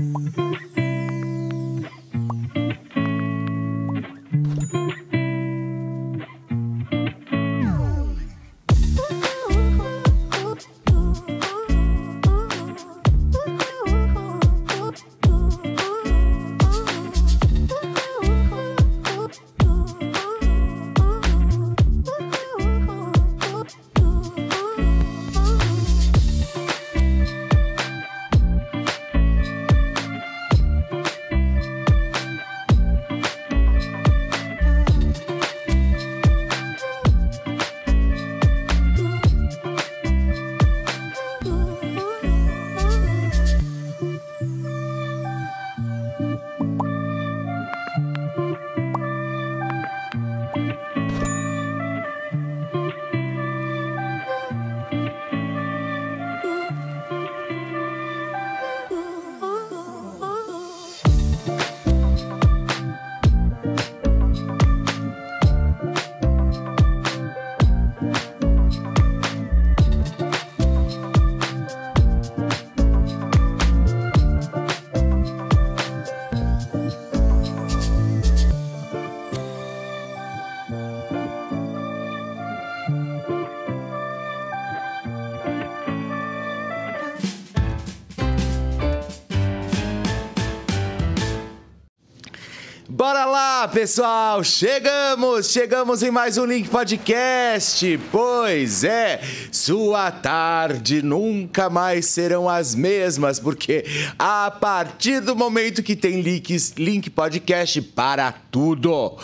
thank you Olá, pessoal! Chegamos, chegamos em mais um Link Podcast. Pois é, sua tarde nunca mais serão as mesmas, porque a partir do momento que tem links, Link Podcast para tudo,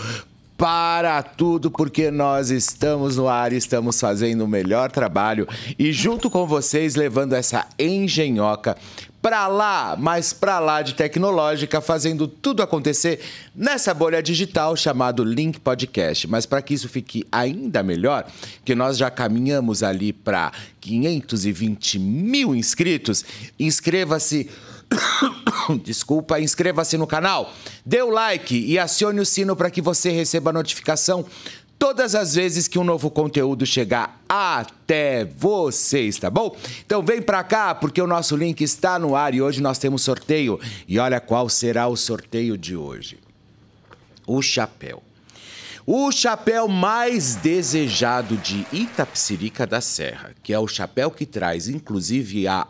para tudo, porque nós estamos no ar, estamos fazendo o melhor trabalho e junto com vocês levando essa engenhoca pra lá, mas pra lá de tecnológica, fazendo tudo acontecer nessa bolha digital chamado Link Podcast. Mas para que isso fique ainda melhor, que nós já caminhamos ali para 520 mil inscritos, inscreva-se. Desculpa, inscreva-se no canal, dê o like e acione o sino para que você receba a notificação todas as vezes que um novo conteúdo chegar até vocês, tá bom? Então vem pra cá, porque o nosso link está no ar e hoje nós temos sorteio. E olha qual será o sorteio de hoje: o chapéu. O chapéu mais desejado de Itapsirica da Serra, que é o chapéu que traz inclusive a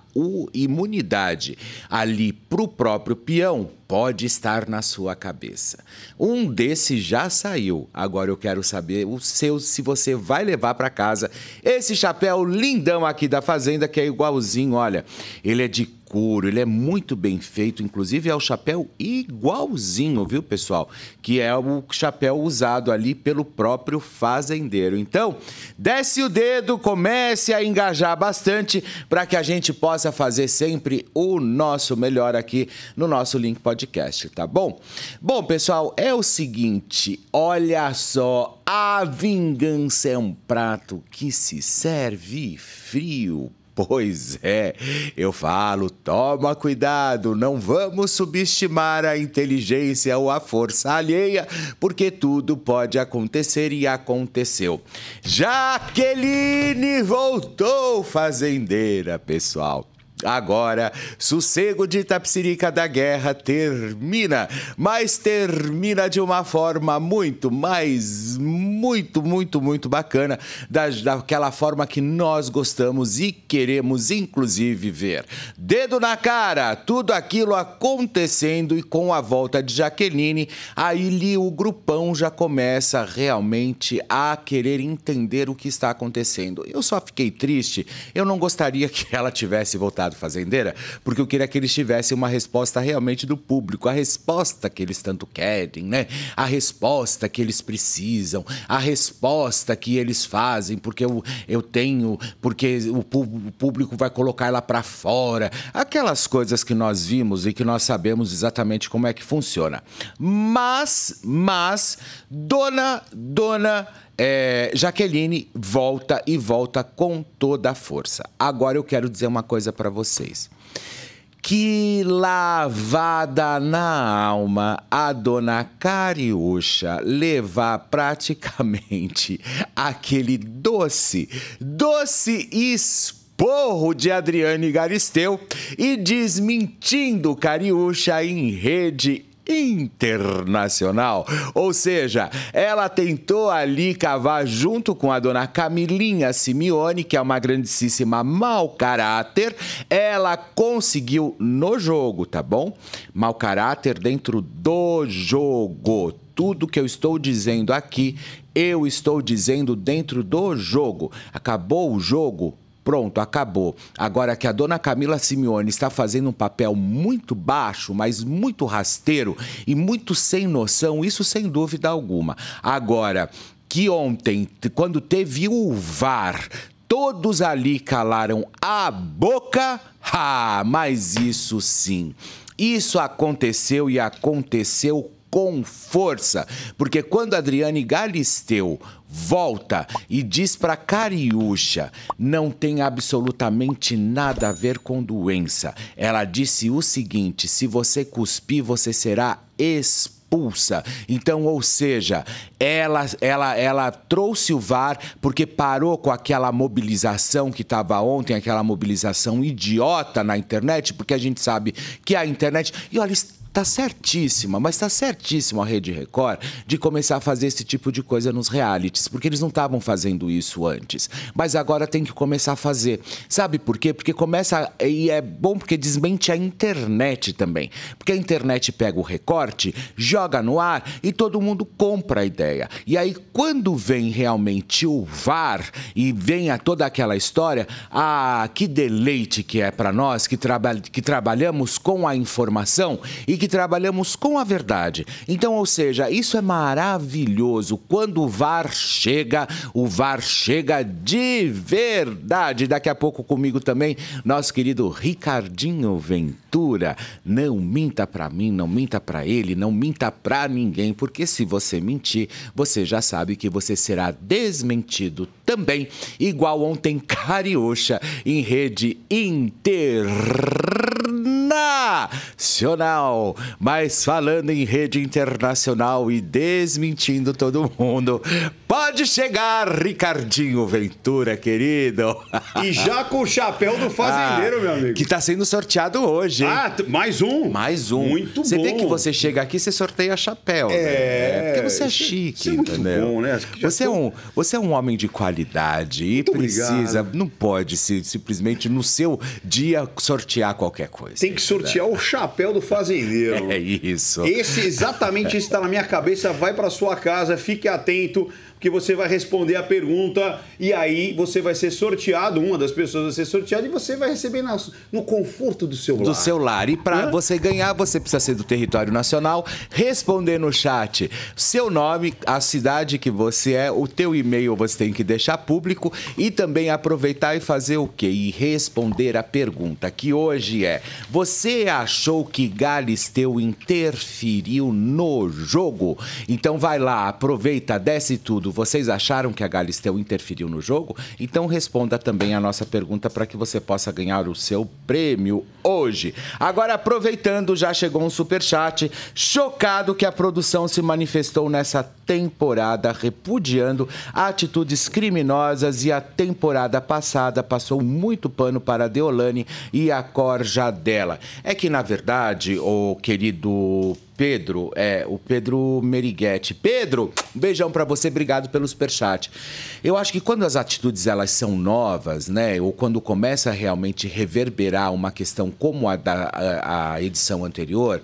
imunidade ali para o próprio peão, pode estar na sua cabeça. Um desses já saiu. Agora eu quero saber o seu, se você vai levar para casa esse chapéu lindão aqui da fazenda que é igualzinho, olha. Ele é de escuro, ele é muito bem feito, inclusive é o chapéu igualzinho, viu, pessoal? Que é o chapéu usado ali pelo próprio fazendeiro. Então, desce o dedo, comece a engajar bastante para que a gente possa fazer sempre o nosso melhor aqui no nosso Link Podcast, tá bom? Bom, pessoal, é o seguinte, olha só, a vingança é um prato que se serve frio Pois é, eu falo, toma cuidado, não vamos subestimar a inteligência ou a força alheia, porque tudo pode acontecer e aconteceu. Jaqueline voltou fazendeira, pessoal agora. Sossego de Itapsirica da Guerra termina, mas termina de uma forma muito, mais muito, muito, muito bacana, da, daquela forma que nós gostamos e queremos, inclusive, ver. Dedo na cara, tudo aquilo acontecendo e com a volta de Jaqueline, aí o grupão já começa realmente a querer entender o que está acontecendo. Eu só fiquei triste, eu não gostaria que ela tivesse voltado Deputado Fazendeira, porque eu queria que eles tivessem uma resposta realmente do público, a resposta que eles tanto querem, né? A resposta que eles precisam, a resposta que eles fazem, porque eu, eu tenho, porque o, o público vai colocar lá para fora. Aquelas coisas que nós vimos e que nós sabemos exatamente como é que funciona. Mas, mas, dona, dona é, Jaqueline volta e volta com toda a força. Agora eu quero dizer uma coisa para vocês. Que lavada na alma a dona Cariúcha levar praticamente aquele doce, doce esporro de Adriane Garisteu e desmentindo Cariúcha em rede internacional. Ou seja, ela tentou ali cavar junto com a dona Camilinha Simeone, que é uma grandíssima mau caráter. Ela conseguiu no jogo, tá bom? Mau caráter dentro do jogo. Tudo que eu estou dizendo aqui, eu estou dizendo dentro do jogo. Acabou o jogo, Pronto, acabou. Agora que a dona Camila Simeone está fazendo um papel muito baixo, mas muito rasteiro e muito sem noção, isso sem dúvida alguma. Agora, que ontem, quando teve o VAR, todos ali calaram a boca. Ah, mas isso sim. Isso aconteceu e aconteceu com força, porque quando Adriane Galisteu volta e diz para Cariúcha, não tem absolutamente nada a ver com doença. Ela disse o seguinte: se você cuspir, você será expulsa. Então, ou seja, ela, ela, ela trouxe o VAR porque parou com aquela mobilização que estava ontem, aquela mobilização idiota na internet, porque a gente sabe que a internet. E olha, Tá certíssima, mas tá certíssima a Rede Record de começar a fazer esse tipo de coisa nos realities, porque eles não estavam fazendo isso antes. Mas agora tem que começar a fazer. Sabe por quê? Porque começa. e é bom porque desmente a internet também. Porque a internet pega o recorte, joga no ar e todo mundo compra a ideia. E aí, quando vem realmente o VAR e vem a toda aquela história, ah, que deleite que é para nós que, traba que trabalhamos com a informação e que que trabalhamos com a verdade. Então, ou seja, isso é maravilhoso. Quando o VAR chega, o VAR chega de verdade. Daqui a pouco comigo também, nosso querido Ricardinho Ventura. Não minta para mim, não minta para ele, não minta para ninguém, porque se você mentir, você já sabe que você será desmentido também, igual ontem Cariocha em rede internacional. Mas falando em rede internacional e desmentindo todo mundo, pode chegar, Ricardinho Ventura, querido. E já com o chapéu do fazendeiro, ah, meu amigo. Que tá sendo sorteado hoje. Hein? Ah, mais um. Mais um. Muito bom. Você vê que você chega aqui, você sorteia chapéu. É. Né? Porque você é, é chique, você é muito entendeu? Bom, né? Você, é tô... é um, você é um homem de qualidade muito e precisa, obrigado. não pode se, simplesmente no seu dia sortear qualquer coisa. Tem que entendeu? sortear o chapéu do fazendeiro. É isso. Esse exatamente está na minha cabeça, vai para sua casa, fique atento, que você vai responder a pergunta e aí você vai ser sorteado, uma das pessoas vai ser sorteada e você vai receber na, no conforto do seu lar. Do seu lar. E para você ganhar, você precisa ser do território nacional, responder no chat seu nome, a cidade que você é, o teu e-mail você tem que deixar público e também aproveitar e fazer o quê? E responder a pergunta que hoje é: você achou que Galisteu interferiu no jogo? Então vai lá, aproveita, desce tudo, vocês acharam que a Galisteu interferiu no jogo? Então responda também a nossa pergunta para que você possa ganhar o seu prêmio hoje. Agora, aproveitando, já chegou um super chat chocado que a produção se manifestou nessa temporada, repudiando atitudes criminosas e a temporada passada passou muito pano para a Deolane e a corja dela. É que, na verdade, o querido Pedro, é, o Pedro Meriguete. Pedro, um beijão para você, obrigado pelo superchat. Eu acho que quando as atitudes elas são novas, né, ou quando começa a realmente reverberar uma questão como a da a, a edição anterior,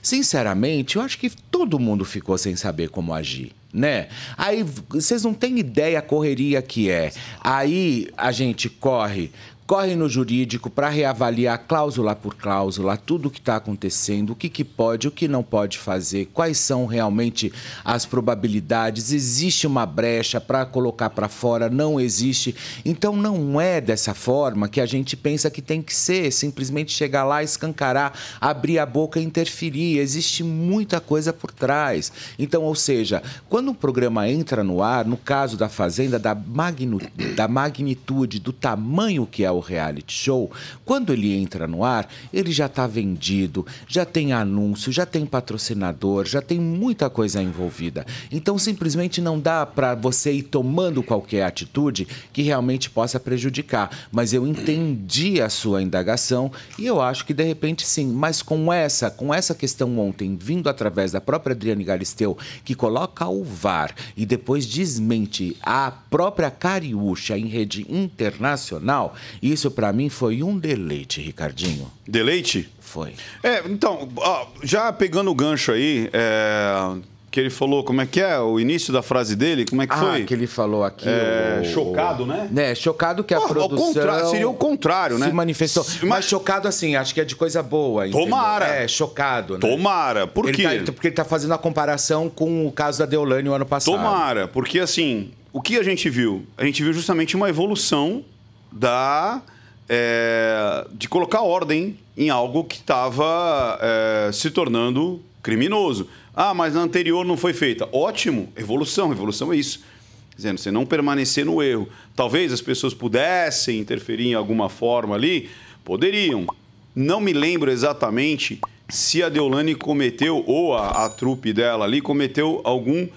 sinceramente, eu acho que todo mundo ficou sem saber como agir né? Aí vocês não têm ideia a correria que é. Aí a gente corre corre no jurídico para reavaliar cláusula por cláusula tudo o que está acontecendo, o que, que pode, o que não pode fazer, quais são realmente as probabilidades, existe uma brecha para colocar para fora, não existe. Então não é dessa forma que a gente pensa que tem que ser, simplesmente chegar lá, escancarar, abrir a boca e interferir. Existe muita coisa por trás. Então, ou seja, quando um programa entra no ar, no caso da Fazenda, da magnu da magnitude do tamanho que é o o reality show, quando ele entra no ar, ele já está vendido, já tem anúncio, já tem patrocinador, já tem muita coisa envolvida. Então simplesmente não dá para você ir tomando qualquer atitude que realmente possa prejudicar. Mas eu entendi a sua indagação e eu acho que de repente sim. Mas com essa, com essa questão ontem vindo através da própria Adriane Galisteu, que coloca o VAR e depois desmente a própria Cariúcha em rede internacional, isso para mim foi um deleite, Ricardinho. Deleite? Foi. É, então, já pegando o gancho aí, é, que ele falou, como é que é o início da frase dele? Como é que ah, foi? que ele falou aqui. É, o... Chocado, né? É, chocado que a oh, produção... Contra... Seria o contrário, se né? Se manifestou. Mas... Mas... chocado, assim, acho que é de coisa boa. Entendeu? Tomara. É, chocado. Né? Tomara. Por ele quê? Tá, tá... porque ele tá fazendo a comparação com o caso da Deolane o ano passado. Tomara, porque assim, o que a gente viu? A gente viu justamente uma evolução da é, de colocar ordem em algo que estava é, se tornando criminoso. Ah, mas na anterior não foi feita. Ótimo, evolução, evolução é isso. Dizendo, você não permanecer no erro. Talvez as pessoas pudessem interferir em alguma forma ali, poderiam. Não me lembro exatamente se a Deolane cometeu, ou a, a trupe dela ali, cometeu algum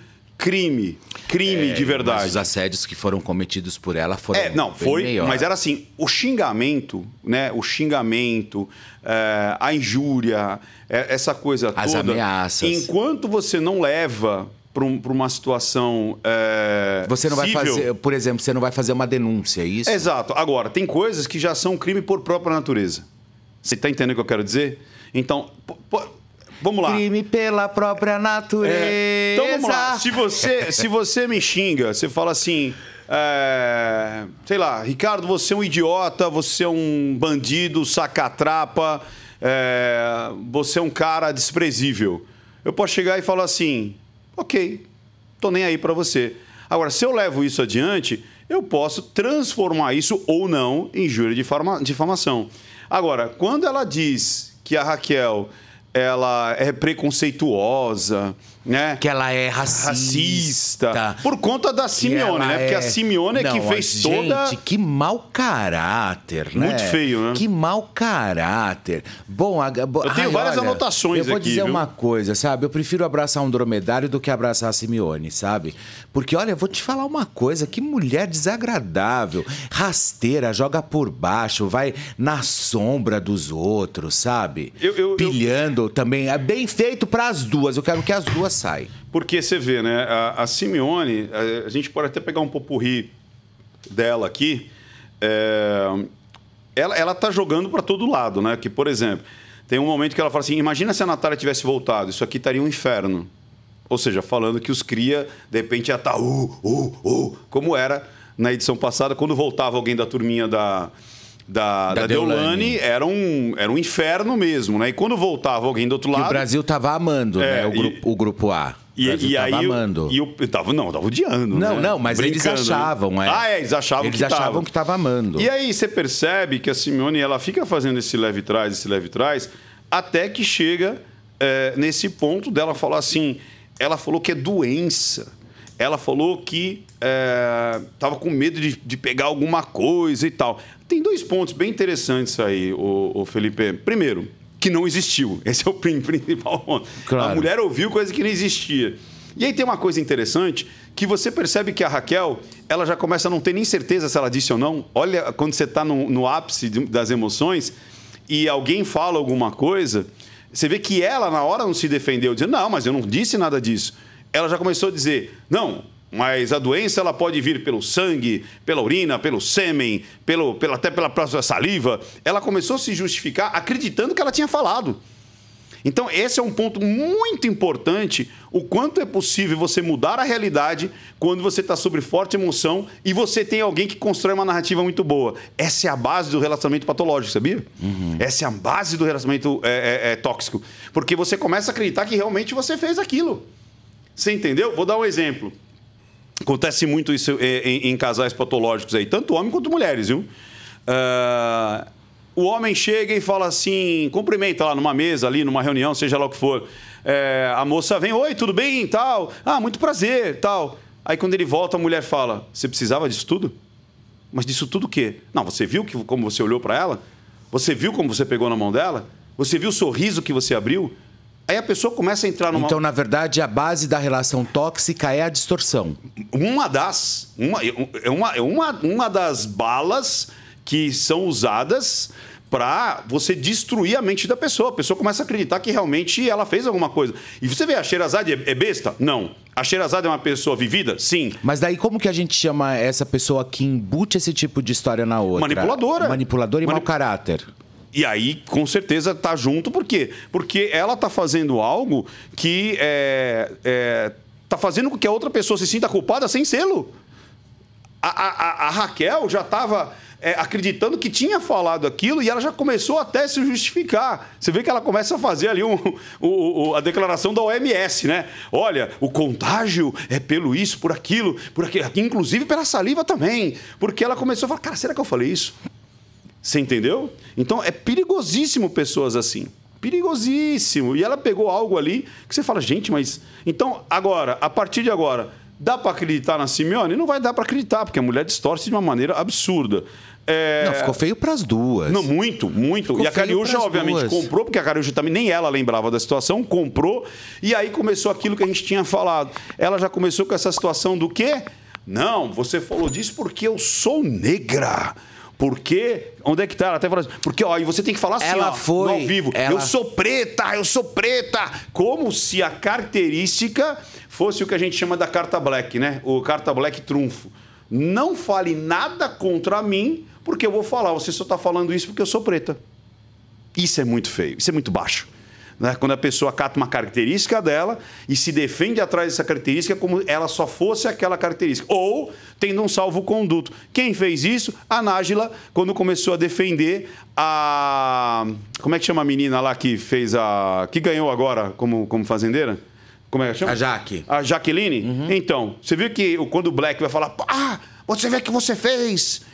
crime. Crime é, de verdade. os assédios que foram cometidos por ela foram. É, não, foi. Mas era assim: o xingamento, né? O xingamento, é, a injúria, é, essa coisa toda. As ameaças. Enquanto você não leva para uma situação. É, você não vai fazer, por exemplo, você não vai fazer uma denúncia, é isso? Exato. Agora, tem coisas que já são crime por própria natureza. Você está entendendo o que eu quero dizer? Então, Vamos lá. Crime pela própria natureza. É, então vamos lá. Se você, se você me xinga, você fala assim. É, sei lá, Ricardo, você é um idiota, você é um bandido, sacatrapa, é, você é um cara desprezível. Eu posso chegar e falar assim: ok, tô nem aí para você. Agora, se eu levo isso adiante, eu posso transformar isso ou não em júri de difamação. Agora, quando ela diz que a Raquel ela é preconceituosa, né? Que ela é racista. racista. Por conta da Simeone, né? Porque é... a Simeone não, é que fez gente, toda. Gente, que mau caráter, né? Muito feio, né? Que mau caráter. Bom, a... eu tenho Ai, várias olha, anotações aqui. Eu vou aqui, dizer viu? uma coisa, sabe? Eu prefiro abraçar um dromedário do que abraçar a Simeone, sabe? Porque, olha, eu vou te falar uma coisa: que mulher desagradável, rasteira, joga por baixo, vai na sombra dos outros, sabe? Eu, eu, Pilhando eu... também. É bem feito para as duas. Eu quero que as duas sai. Porque você vê, né? A, a Simeone, a, a, gente pode até pegar um popurri dela aqui. É, ela, ela tá jogando para todo lado, né? Que, por exemplo, tem um momento que ela fala assim: imagina se a Natália tivesse voltado, isso aqui estaria um inferno. Ou seja, falando que os cria, de repente, ia estar, tá, uh, uh, uh, como era na edição passada, quando voltava alguém da turminha da, da, da, da Deolane, era um, era um inferno mesmo, né? E quando voltava alguém do outro lado. lado. o Brasil tava amando, é, né? O, e, grupo, o grupo A. E, e aí, amando. E eu, eu tava, não, eu tava odiando. Não, né? não, mas Brincando, eles né? achavam, é. Ah, é, eles achavam eles que achavam tava. que tava amando. E aí você percebe que a Simeone, ela fica fazendo esse leve trás, esse leve trás, até que chega é, nesse ponto dela falar assim. Ela falou que é doença ela falou que estava é, com medo de, de, pegar alguma coisa e tal. Tem dois pontos bem interessantes aí, o, o Felipe. Primeiro, que não existiu. Esse é o principal ponto. Claro. A mulher ouviu coisa que não existia. E aí tem uma coisa interessante que você percebe que a Raquel, ela já começa a não ter nem certeza se ela disse ou não. Olha, quando você está no, no, ápice de, das emoções e alguém fala alguma coisa, você vê que ela, na hora, não se defendeu, dizendo, não, mas eu não disse nada disso. Ela já começou a dizer, não, mas a doença ela pode vir pelo sangue, pela urina, pelo sêmen, pelo, até pela própria saliva. Ela começou a se justificar acreditando que ela tinha falado. Então, esse é um ponto muito importante: o quanto é possível você mudar a realidade quando você está sobre forte emoção e você tem alguém que constrói uma narrativa muito boa. Essa é a base do relacionamento patológico, sabia? Uhum. Essa é a base do relacionamento é, é, é, tóxico. Porque você começa a acreditar que realmente você fez aquilo. Você entendeu? Vou dar um exemplo. Acontece muito isso é, em, em casais patológicos aí, tanto homem quanto mulheres, viu? Uh, o homem chega e fala assim, cumprimenta lá numa mesa, ali numa reunião, seja lá o que for. É, a moça vem, oi, tudo bem, tal. Ah, muito prazer, tal. Aí quando ele volta, a mulher fala, você precisava disso tudo? Mas disso tudo o quê? Não, você viu que, como você olhou para ela? Você viu como você pegou na mão dela? Você viu o sorriso que você abriu? Aí a pessoa começa a entrar numa. Então, na verdade, a base da relação tóxica é a distorção. Uma das. Uma, é, é uma, é uma, uma das balas que são usadas para você destruir a mente da pessoa. A pessoa começa a acreditar que realmente ela fez alguma coisa. E você vê, a Sherazade é besta? Não. A Sherazade é uma pessoa vivida? Sim. Mas daí como que a gente chama essa pessoa que embute esse tipo de história na outra? Manipuladora. Manipuladora e Manip... mau caráter. E aí, com certeza, tá junto, por quê? Porque ela tá fazendo algo que é, é, tá fazendo com que a outra pessoa se sinta culpada sem selo. A, a, a Raquel já estava é, acreditando que tinha falado aquilo e ela já começou até a se justificar. Você vê que ela começa a fazer ali um, um, um, a declaração da OMS, né? Olha, o contágio é pelo isso, por aquilo, por aquilo, inclusive pela saliva também. Porque ela começou a falar, cara, será que eu falei isso? Você entendeu? Então é perigosíssimo pessoas assim. Perigosíssimo. E ela pegou algo ali que você fala, gente, mas. Então, agora, a partir de agora, dá para acreditar na Simeone? Não vai dar para acreditar, porque a mulher distorce de uma maneira absurda. É... Não, ficou feio para as duas. Não, muito, muito. Ficou e a Cariúcha, obviamente, duas. comprou, porque a Cariúcha também nem ela lembrava da situação, comprou. E aí começou aquilo que a gente tinha falado. Ela já começou com essa situação do quê? Não, você falou disso porque eu sou negra. Porque. Onde é que tá? Ela até falou assim. Porque, ó, e você tem que falar assim, ela ó, foi, ao vivo. Ela... Eu sou preta, eu sou preta. Como se a característica fosse o que a gente chama da carta black, né? O carta black trunfo. Não fale nada contra mim, porque eu vou falar. Você só tá falando isso porque eu sou preta. Isso é muito feio, isso é muito baixo. Né? Quando a pessoa cata uma característica dela e se defende atrás dessa característica como ela só fosse aquela característica. Ou tendo um salvo-conduto. Quem fez isso? A Nájila, quando começou a defender a. Como é que chama a menina lá que fez a. que ganhou agora como, como fazendeira? Como é que chama? A Jaque. A Jaqueline? Uhum. Então, você viu que quando o Black vai falar. Ah, você vê o que você fez!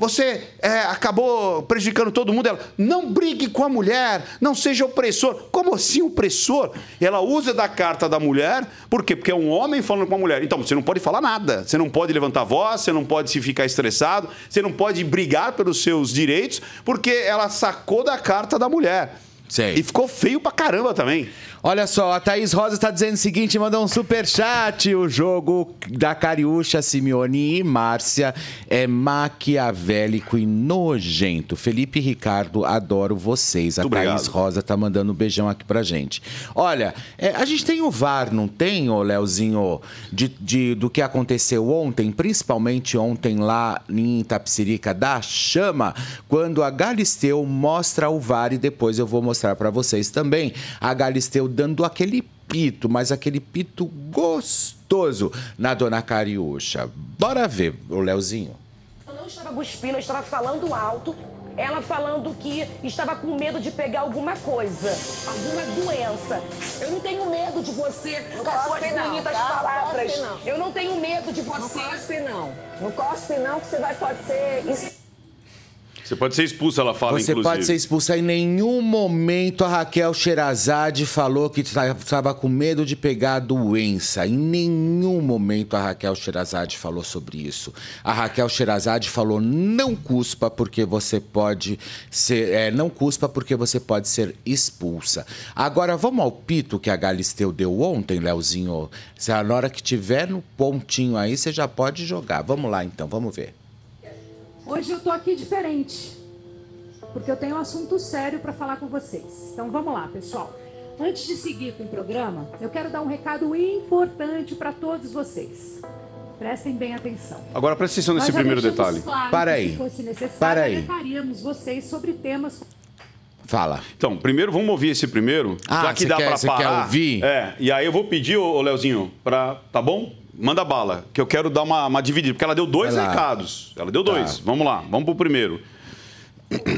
você é, acabou prejudicando todo mundo. Ela, não brigue com a mulher, não seja opressor. Como assim opressor? Ela usa da carta da mulher, por quê? Porque é um homem falando com a mulher. Então, você não pode falar nada, você não pode levantar a voz, você não pode se ficar estressado, você não pode brigar pelos seus direitos, porque ela sacou da carta da mulher. Sei. E ficou feio pra caramba também. Olha só, a Thaís Rosa está dizendo o seguinte, mandou um super chat. O jogo da Cariúcha, Simeone e Márcia é maquiavélico e nojento. Felipe e Ricardo, adoro vocês. A Muito Thaís obrigado. Rosa tá mandando um beijão aqui pra gente. Olha, é, a gente tem o VAR, não tem, ô de, de, do que aconteceu ontem, principalmente ontem lá em Itapsirica, da chama, quando a Galisteu mostra o VAR e depois eu vou mostrar mostrar para vocês também a Galisteu dando aquele pito, mas aquele pito gostoso na dona Cariúcha. Bora ver o Leozinho. Eu não estava cuspindo, eu estava falando alto. Ela falando que estava com medo de pegar alguma coisa, alguma doença. Eu não tenho medo de você não com as suas bonitas tá? palavras. Não cospe, não. Eu não tenho medo de você. Não cospe, não. Não cospe, não, que você vai, pode ser... Você pode ser expulsa, ela fala, Você inclusive. pode ser expulsa. Em nenhum momento a Raquel Xerazade falou que estava com medo de pegar a doença. Em nenhum momento a Raquel Xerazade falou sobre isso. A Raquel Xerazade falou, não cuspa porque você pode ser... É, não cuspa porque você pode ser expulsa. Agora, vamos ao pito que a Galisteu deu ontem, Leozinho. Se na hora que tiver no pontinho aí, você já pode jogar. Vamos lá, então, vamos ver. Hoje eu estou aqui diferente, porque eu tenho um assunto sério para falar com vocês. Então vamos lá, pessoal. Antes de seguir com o programa, eu quero dar um recado importante para todos vocês. Prestem bem atenção. Agora presta atenção nesse primeiro detalhe. Claro para aí. Se fosse necessário, para aí. vocês sobre temas Fala. Então, primeiro vamos ouvir esse primeiro, ah, já que dá para parar. Quer ouvir? É, e aí eu vou pedir, ô, ô Leozinho, para, tá bom? manda bala, que eu quero dar uma, uma dividida, porque ela deu dois recados. Ela deu tá. dois. Vamos lá, vamos pro primeiro.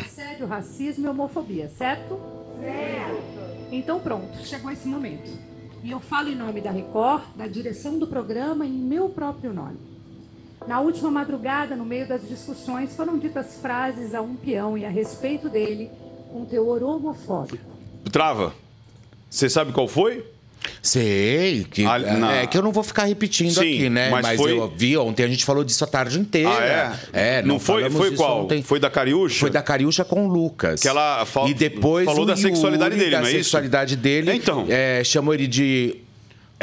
Sério, racismo e homofobia, certo? Certo. Então pronto, chegou esse momento. E eu falo em nome da Record, da direção do programa e em meu próprio nome. Na última madrugada, no meio das discussões, foram ditas frases a um peão e a respeito dele com teor homofóbico. Trava. Você sabe qual foi? Sei, que, Ali, é, na... é que eu não vou ficar repetindo Sim, aqui, né? Mas, mas foi... eu vi ontem, a gente falou disso a tarde inteira. Ah, é? é? não, não foi? Foi qual? Ontem. Foi da Cariúcha? Foi da Cariúcha com o Lucas. Que ela fal... E depois falou da sexualidade Yuri, dele, da não é sexualidade isso? sexualidade dele. Então. É, chamou ele de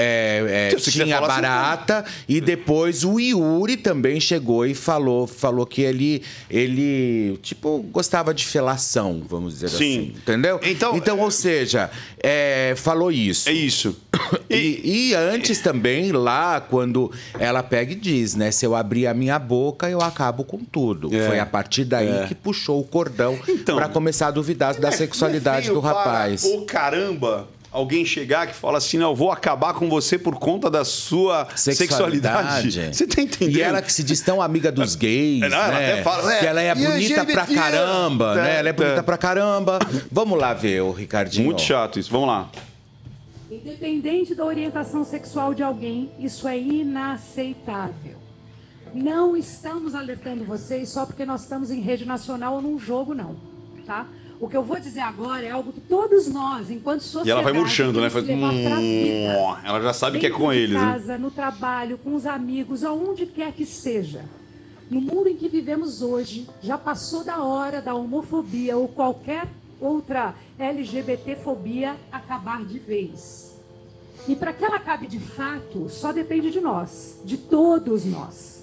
é, é, tinha barata assim, e depois o Yuri também chegou e falou, falou que ele, ele tipo gostava de felação, vamos dizer Sim. assim, entendeu? Então, então ou é- seja, é, falou isso. É isso. E, e, e antes também lá quando ela pega e diz, né, se eu abrir a minha boca eu acabo com tudo. É. Foi a partir daí é. que puxou o cordão então, para começar a duvidar da sexualidade do rapaz. o caramba alguém chegar que fala assim, não, eu vou acabar com você por conta da sua sexualidade. sexualidade. Você tá entendendo? E ela que se diz tão amiga dos gays, não, né? Ela até fala, é, que ela é bonita pra caramba, né? é, né? Ela é bonita é. pra caramba. Vamos lá ver o Ricardinho. Muito chato isso, vamos lá. Independente da orientação sexual de alguém, isso é inaceitável. Não estamos alertando vocês só porque nós estamos em rede nacional ou num jogo, não, tá? O que eu vou dizer agora é algo que todos nós, enquanto sociedade, e ela vai murchando, né? Faz... ela já sabe que é com eles. Em casa, né? no trabalho, com os amigos, aonde quer que seja. No mundo em que vivemos hoje, já passou da hora da homofobia ou qualquer outra LGBTfobia acabar de vez. E para que ela acabe de fato, só depende de nós, de todos nós.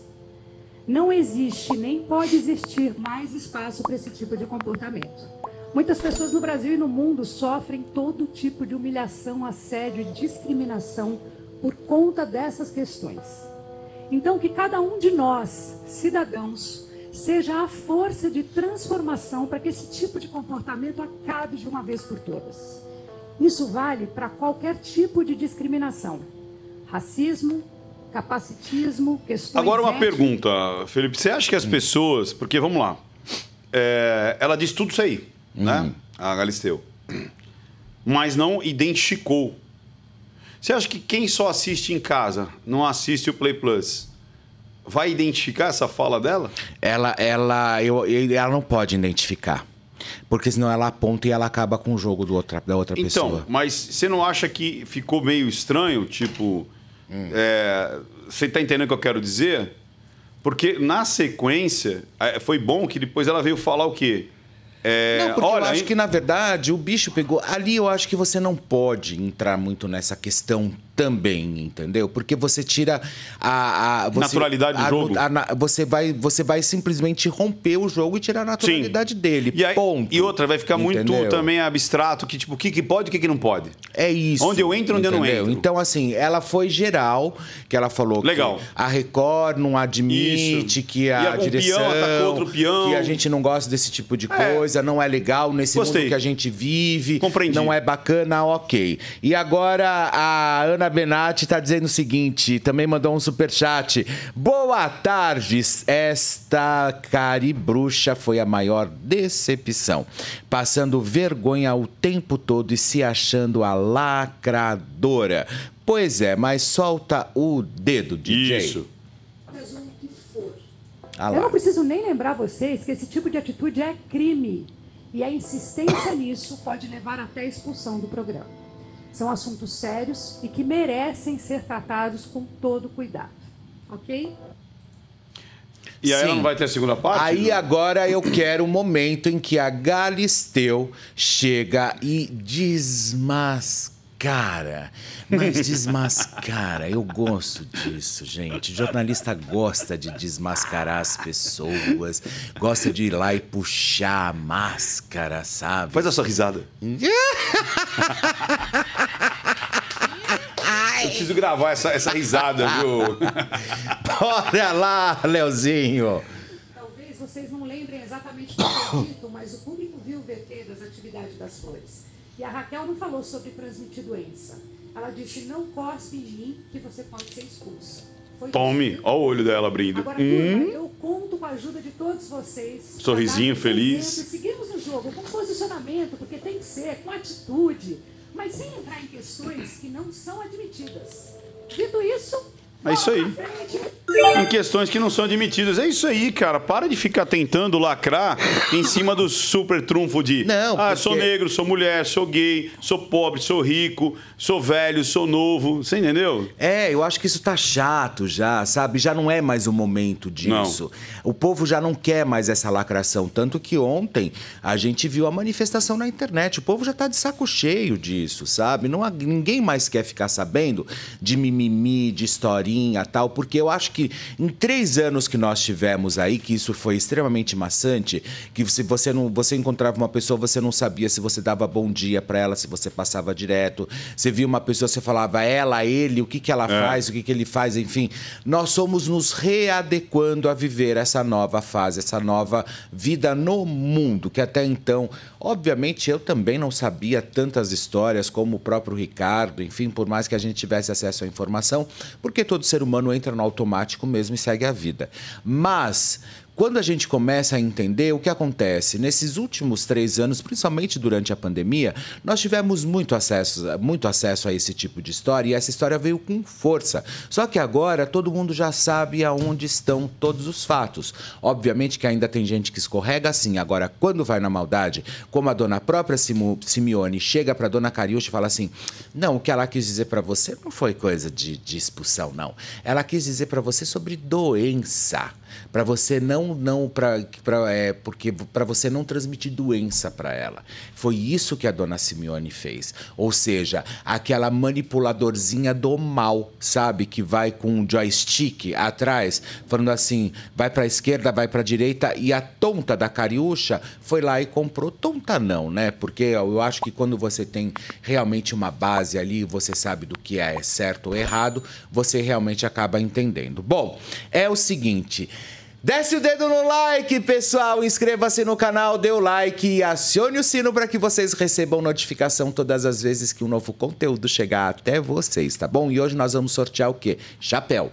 Não existe nem pode existir mais espaço para esse tipo de comportamento. Muitas pessoas no Brasil e no mundo sofrem todo tipo de humilhação, assédio e discriminação por conta dessas questões. Então, que cada um de nós, cidadãos, seja a força de transformação para que esse tipo de comportamento acabe de uma vez por todas. Isso vale para qualquer tipo de discriminação: racismo, capacitismo, questões. Agora, uma éticas. pergunta, Felipe: você acha que as hum. pessoas. Porque vamos lá. É, ela diz tudo isso aí né? Uhum. A Galisteu. Mas não identificou. Você acha que quem só assiste em casa, não assiste o Play Plus, vai identificar essa fala dela? Ela, ela, eu, ela não pode identificar. Porque senão ela aponta e ela acaba com o jogo do outra, da outra então, pessoa. Então, mas você não acha que ficou meio estranho? Tipo, hum. é, você está entendendo o que eu quero dizer? Porque na sequência, é, foi bom que depois ela veio falar o quê? É, não, porque olha, eu acho que, na verdade, o bicho pegou. Ali eu acho que você não pode entrar muito nessa questão também, entendeu? Porque você tira a, a você, naturalidade do jogo. A, você vai você vai simplesmente romper o jogo e tirar a naturalidade Sim. dele. E, aí, ponto, e outra vai ficar entendeu? muito também abstrato que tipo o que, que pode, o que, que não pode. É isso. Onde eu entro, onde entendeu? eu não entro. Então assim, ela foi geral que ela falou Legal. que a Record não admite isso. que a, a direção peão atacou outro peão. que a gente não gosta desse tipo de é. coisa, não é legal nesse Gostei. mundo que a gente vive, Compreendi. não é bacana, OK. E agora a Ana Juliana Benatti está dizendo o seguinte, também mandou um super chat. Boa tarde, esta caribruxa foi a maior decepção, passando vergonha o tempo todo e se achando a lacradora. Pois é, mas solta o dedo, DJ. Isso. Ah Eu não preciso nem lembrar vocês que esse tipo de atitude é crime. E a insistência nisso pode levar até a expulsão do programa. São assuntos sérios e que merecem ser tratados com todo cuidado. Ok? E aí ela não vai ter a segunda parte? Aí não? agora eu quero o um momento em que a Galisteu chega e desmasca desmascara, mas desmascara. Eu gosto disso, gente. jornalista gosta de desmascarar as pessoas, gosta de ir lá e puxar a máscara, sabe? Faz a sua risada. Eu preciso gravar essa, essa risada, viu? Bora lá, Leozinho! Talvez vocês não lembrem exatamente o que foi dito, mas o público viu o VT das atividades das flores. E a Raquel não falou sobre transmitir doença. Ela disse: não cospe em mim que você pode ser expulso. Foi Tome, olha o olho dela abrindo. Agora, hum. turma, eu conto com a ajuda de todos vocês. Sorrisinho feliz. Seguimos o jogo com posicionamento, porque tem que ser, com atitude, mas sem entrar em questões que não são admitidas. Dito isso, é isso aí. Em questões que não são admitidas. É isso aí, cara. Para de ficar tentando lacrar em cima do super trunfo de. Não, Ah, sou negro, sou mulher, sou gay, sou pobre, sou rico, sou velho, sou novo. Você entendeu? É, eu acho que isso tá chato já, sabe? Já não é mais o momento disso. Não. O povo já não quer mais essa lacração. Tanto que ontem a gente viu a manifestação na internet. O povo já tá de saco cheio disso, sabe? Não, ninguém mais quer ficar sabendo de mimimi, de história historinha tal, porque eu acho que em três anos que nós tivemos aí, que isso foi extremamente maçante, que se você não você encontrava uma pessoa, você não sabia se você dava bom dia para ela, se você passava direto, você via uma pessoa, você falava ela, ele, o que, que ela é. faz, o que, que ele faz, enfim. Nós somos nos readequando a viver essa nova fase, essa nova vida no mundo, que até então Obviamente, eu também não sabia tantas histórias como o próprio Ricardo, enfim, por mais que a gente tivesse acesso à informação, porque todo ser humano entra no automático mesmo e segue a vida. Mas, quando a gente começa a entender o que acontece, nesses últimos três anos, principalmente durante a pandemia, nós tivemos muito acesso, muito acesso a esse tipo de história e essa história veio com força. Só que agora todo mundo já sabe aonde estão todos os fatos. Obviamente que ainda tem gente que escorrega assim. Agora, quando vai na maldade, como a dona própria Simeone chega para dona Cariúcha e fala assim: não, o que ela quis dizer para você não foi coisa de, de expulsão, não. Ela quis dizer para você sobre doença para você não não para é, porque para você não transmitir doença para ela. Foi isso que a dona Simeone fez, ou seja, aquela manipuladorzinha do mal, sabe, que vai com um joystick atrás, falando assim, vai para a esquerda, vai para a direita e a tonta da Cariúcha foi lá e comprou tonta não, né? Porque eu acho que quando você tem realmente uma base ali, você sabe do que é certo ou errado, você realmente acaba entendendo. Bom, é o seguinte, Desce o dedo no like, pessoal. Inscreva-se no canal, dê o like e acione o sino para que vocês recebam notificação todas as vezes que um novo conteúdo chegar até vocês, tá bom? E hoje nós vamos sortear o quê? Chapéu.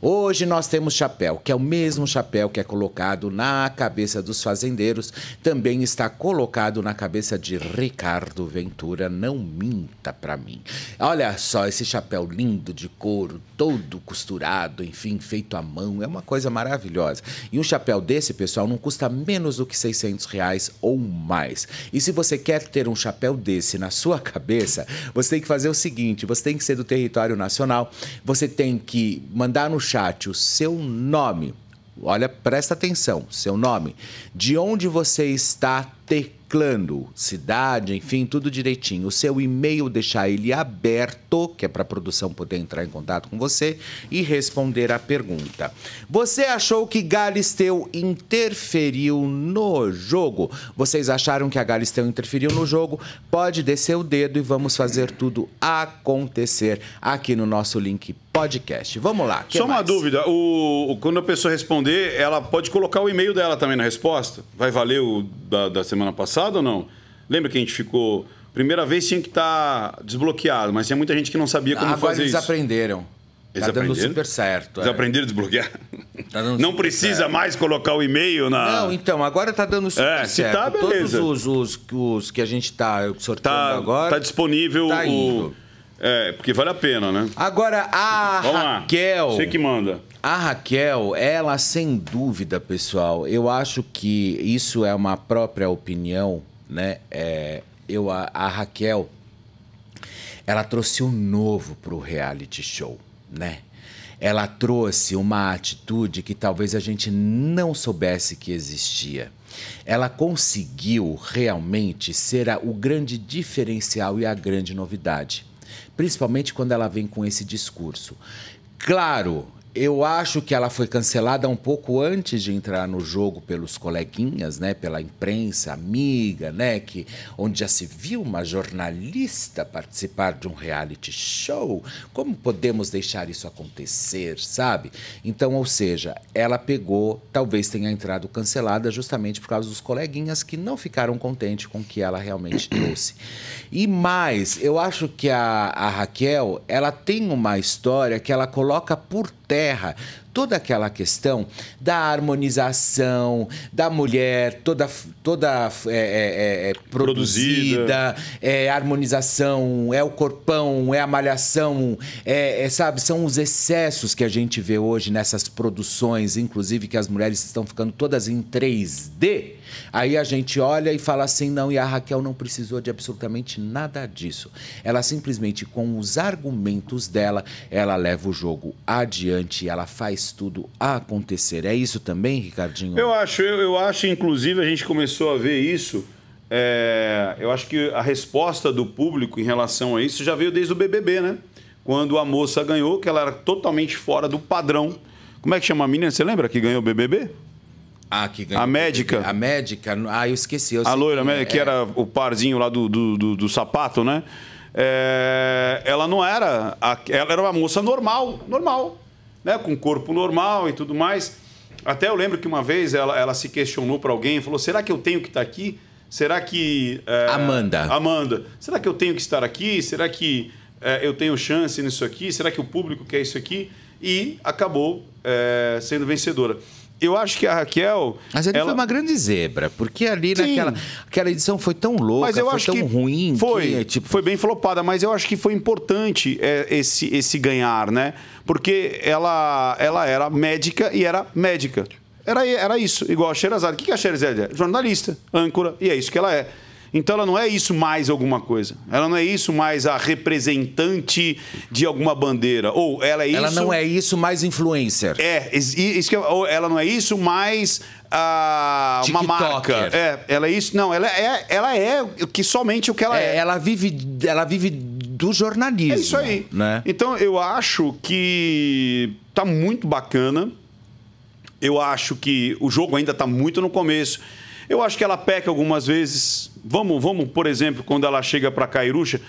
Hoje nós temos chapéu, que é o mesmo chapéu que é colocado na cabeça dos fazendeiros, também está colocado na cabeça de Ricardo Ventura. Não minta para mim. Olha só esse chapéu lindo de couro, todo costurado, enfim, feito à mão, é uma coisa maravilhosa. E um chapéu desse, pessoal, não custa menos do que 600 reais ou mais. E se você quer ter um chapéu desse na sua cabeça, você tem que fazer o seguinte: você tem que ser do território nacional, você tem que mandar no chat o seu nome. Olha, presta atenção, seu nome, de onde você está teclando cidade, enfim, tudo direitinho. O seu e-mail deixar ele aberto, que é para a produção poder entrar em contato com você e responder a pergunta. Você achou que Galisteu interferiu no jogo? Vocês acharam que a Galisteu interferiu no jogo? Pode descer o dedo e vamos fazer tudo acontecer aqui no nosso link podcast. Vamos lá. Só mais? uma dúvida. O, quando a pessoa responder, ela pode colocar o e-mail dela também na resposta? Vai valer o da, da semana semana passada ou não? Lembra que a gente ficou. Primeira vez tinha que estar tá desbloqueado, mas tinha muita gente que não sabia como agora fazer eles isso. aprenderam. Eles tá dando super certo. Eles é. aprenderam a desbloquear. Tá não precisa certo. mais colocar o e-mail na. Não, então, agora tá dando super é, certo. Tá, beleza. Todos os, os, os que a gente tá sorteando tá, agora. Tá disponível tá o. É, porque vale a pena, né? Agora, a Vamos Raquel. Lá. Você que manda. A Raquel, ela sem dúvida, pessoal, eu acho que isso é uma própria opinião, né? É, eu, a, a Raquel, ela trouxe o um novo para o reality show, né? Ela trouxe uma atitude que talvez a gente não soubesse que existia. Ela conseguiu realmente ser a, o grande diferencial e a grande novidade, principalmente quando ela vem com esse discurso. Claro, eu acho que ela foi cancelada um pouco antes de entrar no jogo pelos coleguinhas, né? Pela imprensa amiga, né? Que, onde já se viu uma jornalista participar de um reality show. Como podemos deixar isso acontecer, sabe? Então, ou seja, ela pegou, talvez tenha entrado cancelada justamente por causa dos coleguinhas que não ficaram contentes com o que ela realmente trouxe. E mais, eu acho que a, a Raquel, ela tem uma história que ela coloca por terra, toda aquela questão da harmonização da mulher, toda, toda é, é, é, é produzida, é harmonização, é o corpão, é a malhação, é, é, sabe, são os excessos que a gente vê hoje nessas produções, inclusive que as mulheres estão ficando todas em 3D. Aí a gente olha e fala assim: não, e a Raquel não precisou de absolutamente nada disso. Ela simplesmente, com os argumentos dela, ela leva o jogo adiante, ela faz tudo acontecer. É isso também, Ricardinho? Eu acho, eu, eu acho, inclusive, a gente começou a ver isso. É, eu acho que a resposta do público em relação a isso já veio desde o BBB, né? Quando a moça ganhou, que ela era totalmente fora do padrão. Como é que chama a menina? Você lembra que ganhou o BBB? Ah, que ganhou. A médica. A médica. Ah, eu esqueci. Eu a loira, né, é, que, é, era o parzinho lá do, do, do, do sapato, né? É, ela não era. Ela era uma moça normal, normal, né? Com corpo normal e tudo mais. Até eu lembro que uma vez ela, ela se questionou para alguém e falou: será que eu tenho que estar tá aqui? Será que. É, Amanda. Amanda. Será que eu tenho que estar aqui? Será que é, eu tenho chance nisso aqui? Será que o público quer isso aqui? E acabou é, sendo vencedora eu acho que a Raquel. Mas ali ela... foi uma grande zebra, porque ali Sim. naquela aquela edição foi tão louca, mas eu foi acho tão que ruim. Foi, que, é, tipo... foi bem flopada, mas eu acho que foi importante é, esse, esse ganhar, né? Porque ela, ela era médica e era médica. Era, era isso, igual a Xerazade. O que é a Xerazade? É jornalista, âncora, e é isso que ela é. Então ela não é isso mais alguma coisa. Ela não é isso mais a representante de alguma bandeira. Ou ela é isso. Ela não é isso mais influencer. É, isso que é, ou ela não é isso mais ah, uma marca. É, ela é isso. Não, ela é, ela é que somente o que ela é. é. Ela vive, ela vive do jornalismo. É isso aí. Né? Então eu acho que tá muito bacana. Eu acho que o jogo ainda tá muito no começo. Eu acho que ela peca algumas vezes. Vamos, vamos por exemplo, quando ela chega para Cariúcha,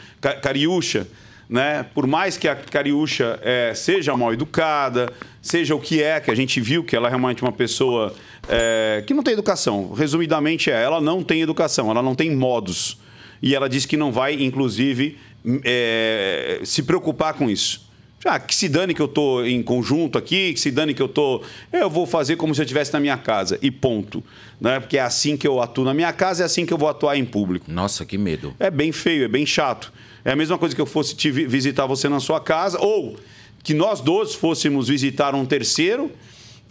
Cariúcha, né? Por mais que a Cariúcha é, seja mal educada, seja o que é, que a gente viu que ela é realmente uma pessoa é, que não tem educação. Resumidamente é, ela não tem educação, ela não tem modos. E ela diz que não vai, inclusive, é, se preocupar com isso. Ah, que se dane que eu estou em conjunto aqui, que se dane que eu tô. Eu vou fazer como se eu estivesse na minha casa. E ponto. Né? Porque é assim que eu atuo na minha casa, é assim que eu vou atuar em público. Nossa, que medo. É bem feio, é bem chato. É a mesma coisa que eu fosse te visitar você na sua casa, ou que nós dois fôssemos visitar um terceiro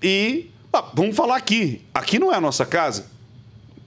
e. Ah, vamos falar aqui. Aqui não é a nossa casa.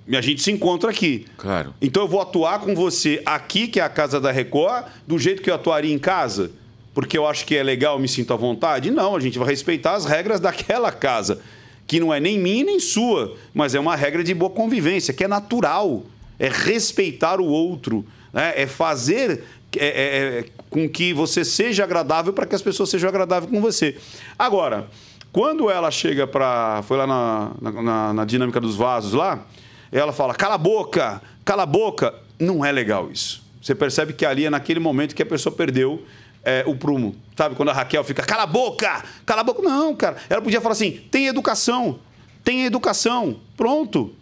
E a gente se encontra aqui. Claro. Então eu vou atuar com você aqui, que é a casa da Record, do jeito que eu atuaria em casa porque eu acho que é legal, me sinto à vontade. Não, a gente vai respeitar as regras daquela casa, que não é nem minha nem sua, mas é uma regra de boa convivência, que é natural, é respeitar o outro, né? é fazer é, é, é com que você seja agradável para que as pessoas sejam agradáveis com você. Agora, quando ela chega para. Foi lá na, na, na dinâmica dos vasos lá, ela fala: cala a boca, cala a boca. Não é legal isso. Você percebe que ali é naquele momento que a pessoa perdeu é, o prumo. Sabe, quando a Raquel fica, cala a boca! Cala a boca! Não, cara. Ela podia falar assim, tem educação, tem educação, pronto.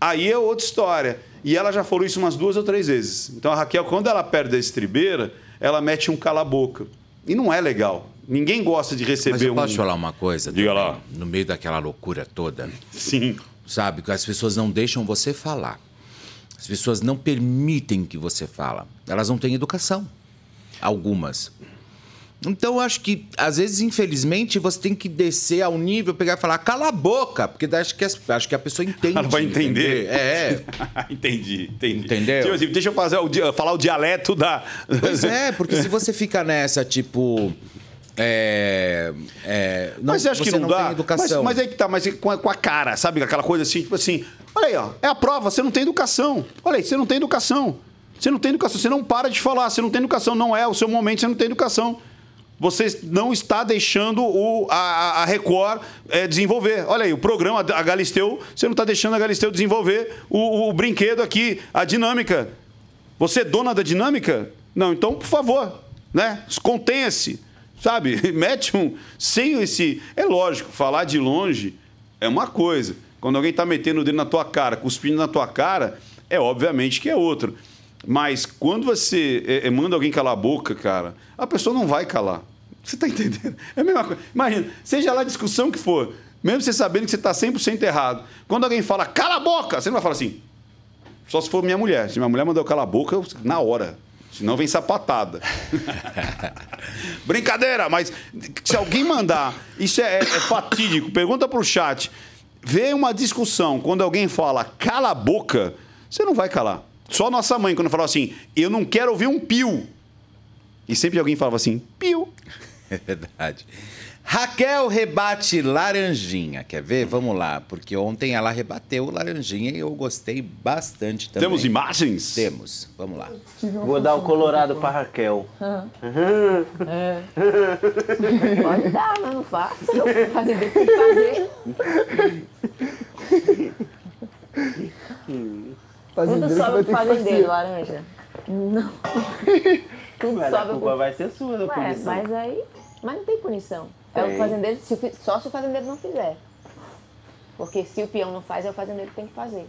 Aí é outra história. E ela já falou isso umas duas ou três vezes. Então a Raquel, quando ela perde a estribeira, ela mete um cala a boca. E não é legal. Ninguém gosta de receber Mas eu um... posso falar uma coisa? Diga lá. No meio daquela loucura toda. Sim. Sabe, que as pessoas não deixam você falar. As pessoas não permitem que você fala. Elas não têm educação algumas. Então, acho que, às vezes, infelizmente, você tem que descer ao nível, pegar e falar, cala a boca, porque acho que, acho que a pessoa entende. Ela vai entender. É. entendi, entendi. Entendeu? Tipo, assim, deixa eu fazer o, falar o dialeto da. Pois é, porque se você fica nessa, tipo. É, é, não, mas você acha que não, não dá? educação. Mas, mas aí é que tá, mas é com a, com a, cara, sabe? Aquela coisa assim, tipo assim, olha aí, ó, é a prova, você não tem educação. Olha aí, você não tem educação. Você não tem educação, você não para de falar, você não tem educação, não é o seu momento, você não tem educação. Você não está deixando o, a, a Record é, desenvolver. Olha aí, o programa, a Galisteu, você não está deixando a Galisteu desenvolver o, o, o brinquedo aqui, a dinâmica. Você é dona da dinâmica? Não, então, por favor, né? Contenha-se, sabe? Mete um. Sem esse. É lógico, falar de longe é uma coisa. Quando alguém está metendo o dedo na tua cara, cuspindo na tua cara, é obviamente que é outro. Mas quando você é, é, manda alguém calar a boca, cara, a pessoa não vai calar. Você está entendendo? É a mesma coisa. Imagina, seja lá a discussão que for, mesmo você sabendo que você está 100% errado, quando alguém fala cala a boca, você não vai falar assim. Só se for minha mulher. Se minha mulher mandou eu calar a boca, na hora. Senão vem sapatada. Brincadeira, mas se alguém mandar, isso é, é, é fatídico. Pergunta para o chat. Vê uma discussão, quando alguém fala cala a boca, você não vai calar. Só nossa mãe, quando falou assim, eu não quero ouvir um pio. E sempre alguém falava assim, pio. É verdade. Raquel rebate Laranjinha. Quer ver? Vamos lá, porque ontem ela rebateu Laranjinha e eu gostei bastante também. Temos imagens? Temos. Vamos lá. Vou dar o colorado para Raquel. Uhum. É. Pode dar, mas não faça. Fazer que fazer. Tudo sobe pro fazendeiro, laranja. Não. Tudo mas a culpa vai ser sua da Ué, punição. Mas aí. Mas não tem punição. É o fazendeiro, se só se o fazendeiro não fizer. Porque se o peão não faz, é o fazendeiro que tem que fazer.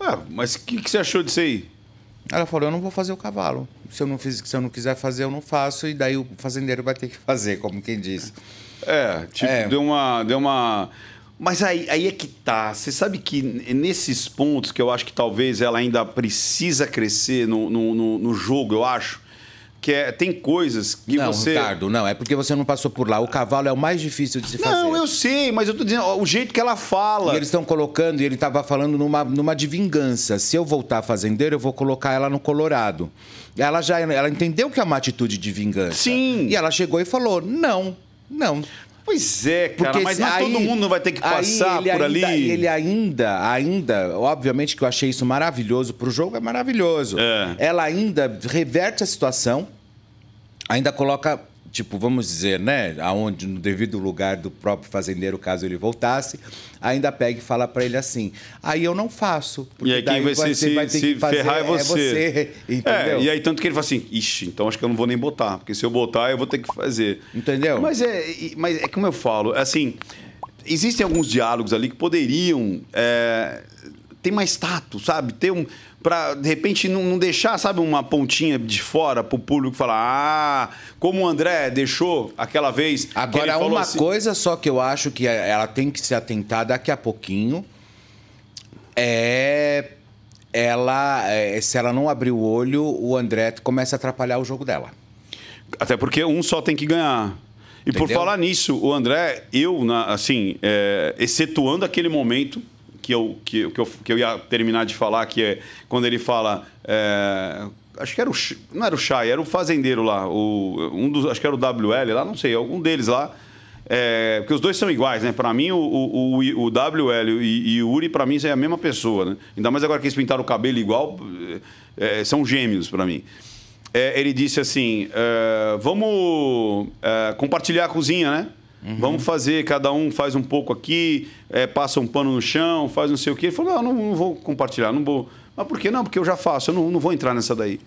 Ah, mas o que, que você achou disso aí? Ela falou: eu não vou fazer o cavalo. Se eu não, fiz, se eu não quiser fazer, eu não faço. E daí o fazendeiro vai ter que fazer, como quem diz. É, tipo, é. deu uma. Deu uma... Mas aí, aí é que tá. Você sabe que nesses pontos que eu acho que talvez ela ainda precisa crescer no, no, no, no jogo, eu acho. Que é, tem coisas que não, você. Não, Ricardo, não, é porque você não passou por lá. O cavalo é o mais difícil de se não, fazer. Não, eu sei, mas eu tô dizendo, o jeito que ela fala. E eles estão colocando, e ele estava falando numa, numa de vingança. Se eu voltar fazendeiro, eu vou colocar ela no Colorado. Ela já ela entendeu que é uma atitude de vingança. Sim. E ela chegou e falou: não, não. Pois é, cara, Porque mas aí, todo mundo vai ter que passar por ainda, ali. Ele ainda, ainda, obviamente que eu achei isso maravilhoso pro jogo, é maravilhoso. É. Ela ainda reverte a situação, ainda coloca tipo, vamos dizer, né, aonde no devido lugar do próprio fazendeiro, caso ele voltasse, ainda pega e fala para ele assim: "Aí eu não faço". Porque e aí quem vai, você se, vai ter se que fazer ferrar é, é você. É você é, e aí tanto que ele fala assim: "Ixi, então acho que eu não vou nem botar, porque se eu botar eu vou ter que fazer". Entendeu? Mas é, mas é como eu falo, é assim, existem alguns diálogos ali que poderiam é, ter mais tato, sabe? Ter um para de repente não, não, deixar, sabe, uma pontinha de fora para o público falar, ah, como o André deixou aquela vez. Agora uma assim... coisa só que eu acho que é, ela tem que se atentar daqui a pouquinho é ela é, se ela não abrir o olho, o André começa a atrapalhar o jogo dela. Até porque um só tem que ganhar. E Entendeu? por falar nisso, o André, eu, assim, é, excetuando aquele momento que eu, que, que, eu, que eu ia terminar de falar, que é quando ele fala. É, acho que era o. Não era o Chai era o fazendeiro lá. O, um dos, acho que era o WL lá, não sei, algum deles lá. É, porque os dois são iguais, né? Para mim, o, o, o, WL e, e, o Uri, para mim, é a mesma pessoa, né? Ainda mais agora que eles pintaram o cabelo igual, é, são gêmeos para mim. É, ele disse assim: é, vamos é, compartilhar a cozinha, né? Uhum. Vamos fazer, cada um faz um pouco aqui, é, passa um pano no chão, faz não sei o quê. Ele falou, não, ah, não, não vou compartilhar, não vou. Mas por que não? Porque eu já faço, eu não, não vou entrar nessa daí.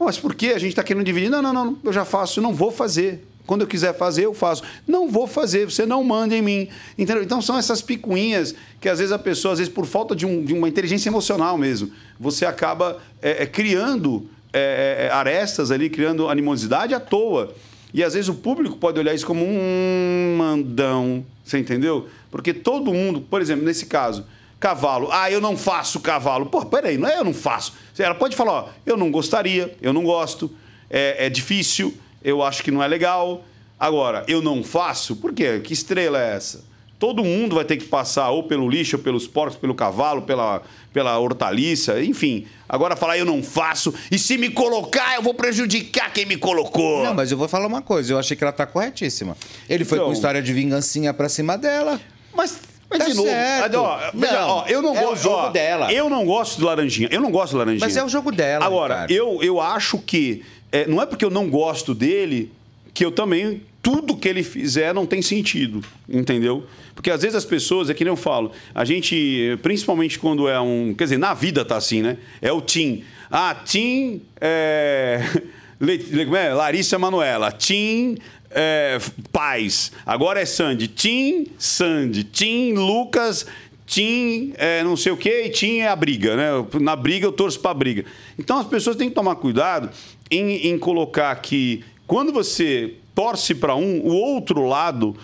Mas por que a gente está querendo dividir? Não, não, não, eu já faço, eu não vou fazer. Quando eu quiser fazer, eu faço. Não vou fazer, você não manda em mim. Entendeu? Então são essas picuinhas que às vezes a pessoa, às vezes por falta de, um, de uma inteligência emocional mesmo, você acaba é, é, criando é, é, é arestas ali, criando animosidade à toa. E às vezes o público pode olhar isso como um mandão, você entendeu? Porque todo mundo, por exemplo, nesse caso, cavalo. Ah, eu não faço cavalo. Pô, peraí, não é eu não faço. Ela pode falar, ó, eu não gostaria, eu não gosto, é, é difícil, eu acho que não é legal. Agora, eu não faço, por quê? Que estrela é essa? todo mundo vai ter que passar ou pelo lixo, ou pelos porcos, pelo cavalo, pela, pela hortaliça, enfim. Agora falar eu não faço, e se me colocar, eu vou prejudicar quem me colocou. Não, mas eu vou falar uma coisa, eu achei que ela tá corretíssima. Ele foi então... com história de vingancinha pra cima dela. Mas mas tá de novo, certo. Ó, não, ó, eu não é gosto, o jogo ó, dela. Eu não gosto de laranjinha. Eu não gosto de laranjinha. Mas é o jogo dela. Agora, eu, eu acho que é, não é porque eu não gosto dele que eu também tudo que ele fizer não tem sentido, entendeu? Porque às vezes as pessoas, é que nem eu falo, a gente, principalmente quando é um. Quer dizer, na vida tá assim, né? É o Tim. Ah, Tim. É... é? Larissa Manuela. Tim é, Paz. Agora é Sandy. Tim Sandy. Tim Lucas. Tim é, não sei o que e Tim é a briga, né? Na briga eu torço para briga. Então as pessoas têm que tomar cuidado em, em colocar que quando você torce para um, o outro lado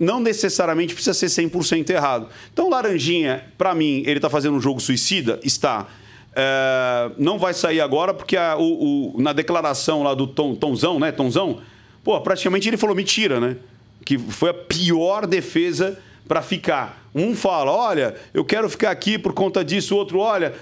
não necessariamente precisa ser 100% errado. Então, Laranjinha, para mim, ele está fazendo um jogo suicida? Está. É, não vai sair agora, porque a, o, o, na declaração lá do Tom, Tomzão, né? Tomzão, pô, praticamente ele falou mentira, né? Que foi a pior defesa para ficar. Um fala, olha, eu quero ficar aqui por conta disso. O outro, olha,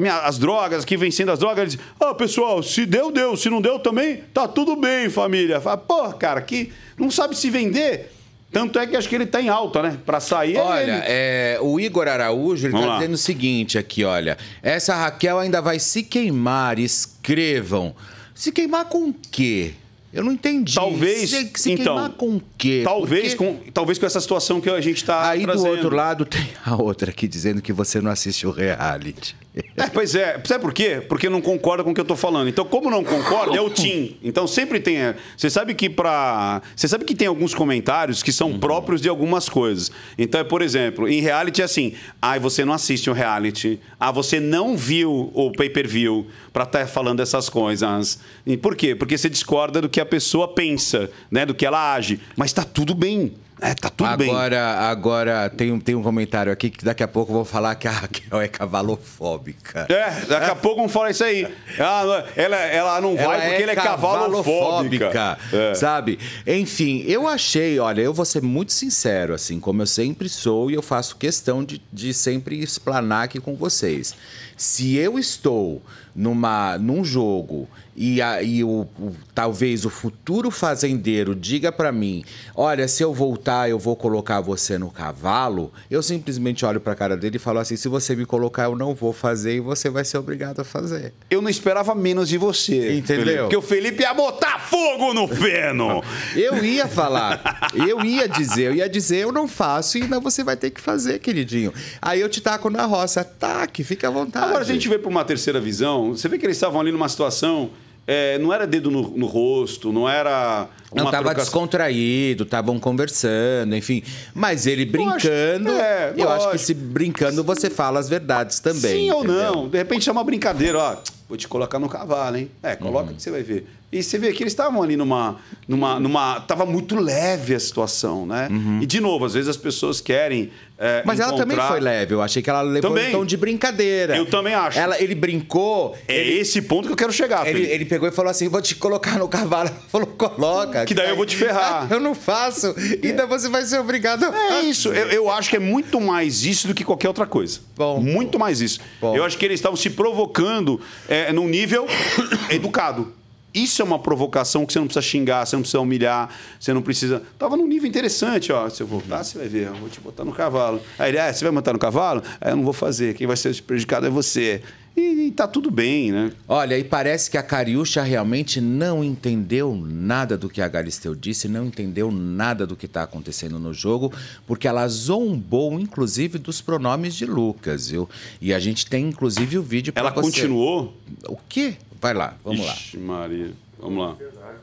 minha as drogas, aqui vencendo as drogas. Ele diz, ah, oh, pessoal, se deu, deu. Se não deu também, tá tudo bem, família. Fala, pô, cara, que não sabe se vender. Tanto é que acho que ele está em alta, né? Para sair. Olha, ele... é, o Igor Araújo ele tá dizendo o seguinte aqui, olha. Essa Raquel ainda vai se queimar, escrevam. Se queimar com o quê? Eu não entendi. Talvez. Se, se então, com o quê? Talvez, Porque... com, talvez com essa situação que a gente está. Aí trazendo. do outro lado tem a outra aqui dizendo que você não assiste o reality. É, pois é. Sabe por quê? Porque não concorda com o que eu estou falando. Então, como não concorda, é o Tim. Então, sempre tem. É, você sabe que para. Você sabe que tem alguns comentários que são uhum. próprios de algumas coisas. Então, é, por exemplo, em reality é assim. Ah, você não assiste o um reality. Ah, você não viu o pay-per-view para estar tá falando essas coisas. E por quê? Porque você discorda do que a pessoa pensa, né? Do que ela age. Mas está tudo bem. É, tá tudo agora, bem. Agora, tem um, tem um comentário aqui que daqui a pouco vão falar que a Raquel é cavalofóbica. É, daqui a é. pouco vão falar isso aí. Ela, é, ela, ela não vai porque é ela é cavalofóbica. cavalofóbica é. Sabe? Enfim, eu achei, olha, eu vou ser muito sincero, assim, como eu sempre sou e eu faço questão de, de sempre explanar aqui com vocês. Se eu estou numa, num jogo e, a, e o, o, talvez o futuro fazendeiro diga para mim: Olha, se eu voltar, eu vou colocar você no cavalo. Eu simplesmente olho para a cara dele e falo assim: Se você me colocar, eu não vou fazer e você vai ser obrigado a fazer. Eu não esperava menos de você. Entendeu? Felipe, porque o Felipe ia botar fogo no feno. eu ia falar, eu ia dizer, eu ia dizer: Eu não faço e ainda você vai ter que fazer, queridinho. Aí eu te taco na roça, taque, fica à vontade. Agora a gente vê para uma terceira visão você vê que eles estavam ali numa situação. É, não era dedo no, no, rosto, não era. Uma não, estava troca... descontraído, estavam conversando, enfim. Mas ele brincando, eu acho, é, eu acho que se brincando você fala as verdades também. Sim ou não. De repente é uma brincadeira, ó. Vou te colocar no cavalo, hein? É, coloca uhum. que você vai ver. E você vê que eles estavam ali numa, numa, numa. Tava muito leve a situação, né? Uhum. E de novo, às vezes as pessoas querem. É, Mas encontrar... ela também foi leve. Eu achei que ela levou também. um então tom de brincadeira. Eu também acho. Ela, ele brincou. É ele... esse ponto que eu quero chegar. Ele, ele, pegou e falou assim: vou te colocar no cavalo. Falou, coloca. Que daí eu vou te ferrar. eu não faço. É. você vai ser obrigado. É isso. Eu, eu, acho que é muito mais isso do que qualquer outra coisa. Bom. Muito mais isso. Bom. Eu acho que eles estavam se provocando. É, é, é, num nível educado. Isso é uma provocação que você não precisa xingar, você não precisa humilhar, você não precisa. Tava num nível interessante, ó. Se eu voltar, você vai ver, eu vou te botar no cavalo. Aí ele, ah, você vai montar no cavalo? Aí eu não vou fazer. Quem vai ser prejudicado é você e, e tá tudo bem, né? Olha, e parece que a Cariúcha realmente não entendeu nada do que a Galisteu disse, não entendeu nada do que está acontecendo no jogo, porque ela zombou, inclusive, dos pronomes de Lucas, viu? E a gente tem, inclusive, o vídeo para Ela você. continuou? O quê? Vai lá, vamos Ixi, lá. Maria, vamos lá.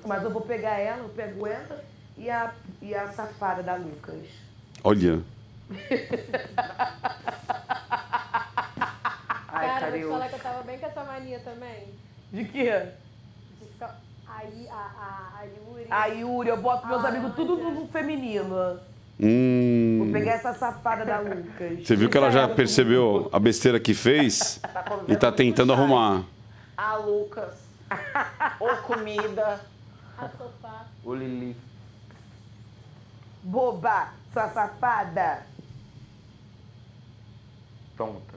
Mas eu vou pegar ela, eu pego ela e a, e a safada da Lucas. Olha. Ai, cara, cara eu... falar que eu tava bem com essa mania também. De quê? De ficar... Aí, a, a, a Yuri. A Yuri, eu boto meus ah, amigos tudo no feminino. Hum. Vou pegar essa safada da Lucas. Você viu que ela já percebeu a besteira que fez tá e tá tentando arrumar. A Lucas. Ou comida. A sofá. O Lili. Boba, sua safada. Pronto.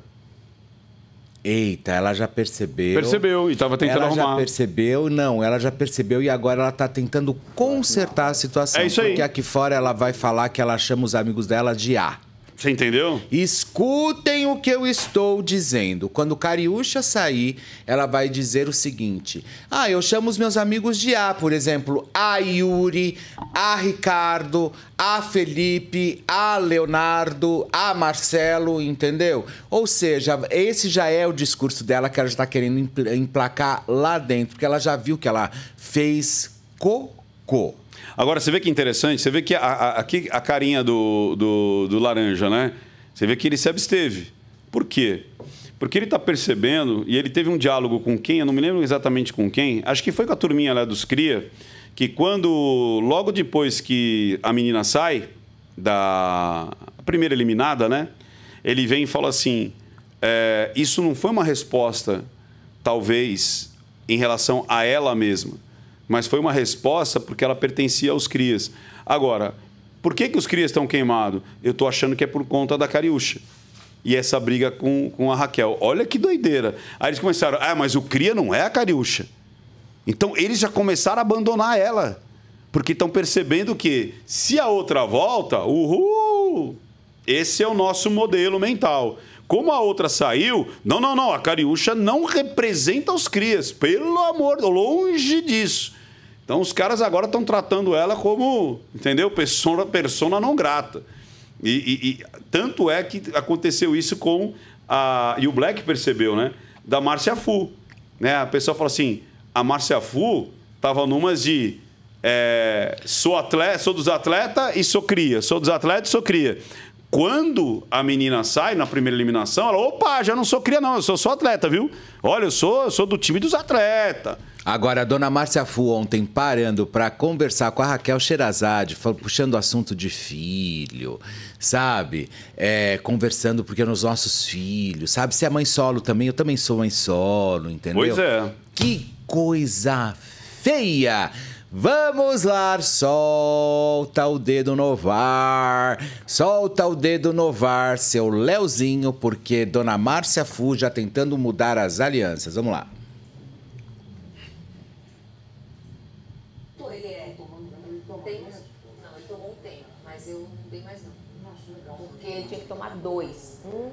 Eita, ela já percebeu. Percebeu e estava tentando ela arrumar. Ela já percebeu, não, ela já percebeu e agora ela está tentando consertar a situação. É isso aí. Porque aqui fora ela vai falar que ela chama os amigos dela de A. Você entendeu? Escutem o que eu estou dizendo. Quando Cariúcha sair, ela vai dizer o seguinte: Ah, eu chamo os meus amigos de A, por exemplo, a Yuri, a Ricardo, a Felipe, a Leonardo, a Marcelo, entendeu? Ou seja, esse já é o discurso dela que ela já está querendo emplacar lá dentro, porque ela já viu que ela fez cocô. Agora, você vê que interessante, você vê que a, a, aqui a carinha do, do, do laranja, né? Você vê que ele se absteve. Por quê? Porque ele está percebendo, e ele teve um diálogo com quem, eu não me lembro exatamente com quem, acho que foi com a turminha lá dos Cria, que quando, logo depois que a menina sai da primeira eliminada, né? Ele vem e fala assim: é, isso não foi uma resposta, talvez, em relação a ela mesma. Mas foi uma resposta porque ela pertencia aos crias. Agora, por que, que os crias estão queimados? Eu estou achando que é por conta da Cariúcha. E essa briga com, com a Raquel. Olha que doideira. Aí eles começaram, ah, mas o cria não é a Cariúcha. Então eles já começaram a abandonar ela. Porque estão percebendo que se a outra volta, uhul! Esse é o nosso modelo mental. Como a outra saiu, não, não, não, a Cariúcha não representa os crias. Pelo amor, longe disso. Então os caras agora estão tratando ela como, entendeu? Persona, persona não grata. E, e, e, tanto é que aconteceu isso com a. E o Black percebeu, né? Da Márcia Fu. Né? A pessoa fala assim: a Márcia Fu tava numas de. É, sou, atleta, sou dos atleta e sou cria. Sou dos atletas e sou cria. Quando a menina sai na primeira eliminação, ela, opa, já não sou cria, não, eu sou só atleta, viu? Olha, eu sou, eu sou do time dos atletas. Agora, a dona Márcia Fu ontem parando para conversar com a Raquel Xerazade, puxando assunto de filho, sabe? É, conversando porque é nos nossos filhos, sabe? Se é mãe solo também, eu também sou mãe solo, entendeu? Pois é. Que coisa feia! Vamos lá, solta o dedo novar, solta o dedo novar, seu Leozinho, porque Dona Márcia Fu já tentando mudar as alianças. Vamos lá. dois. Um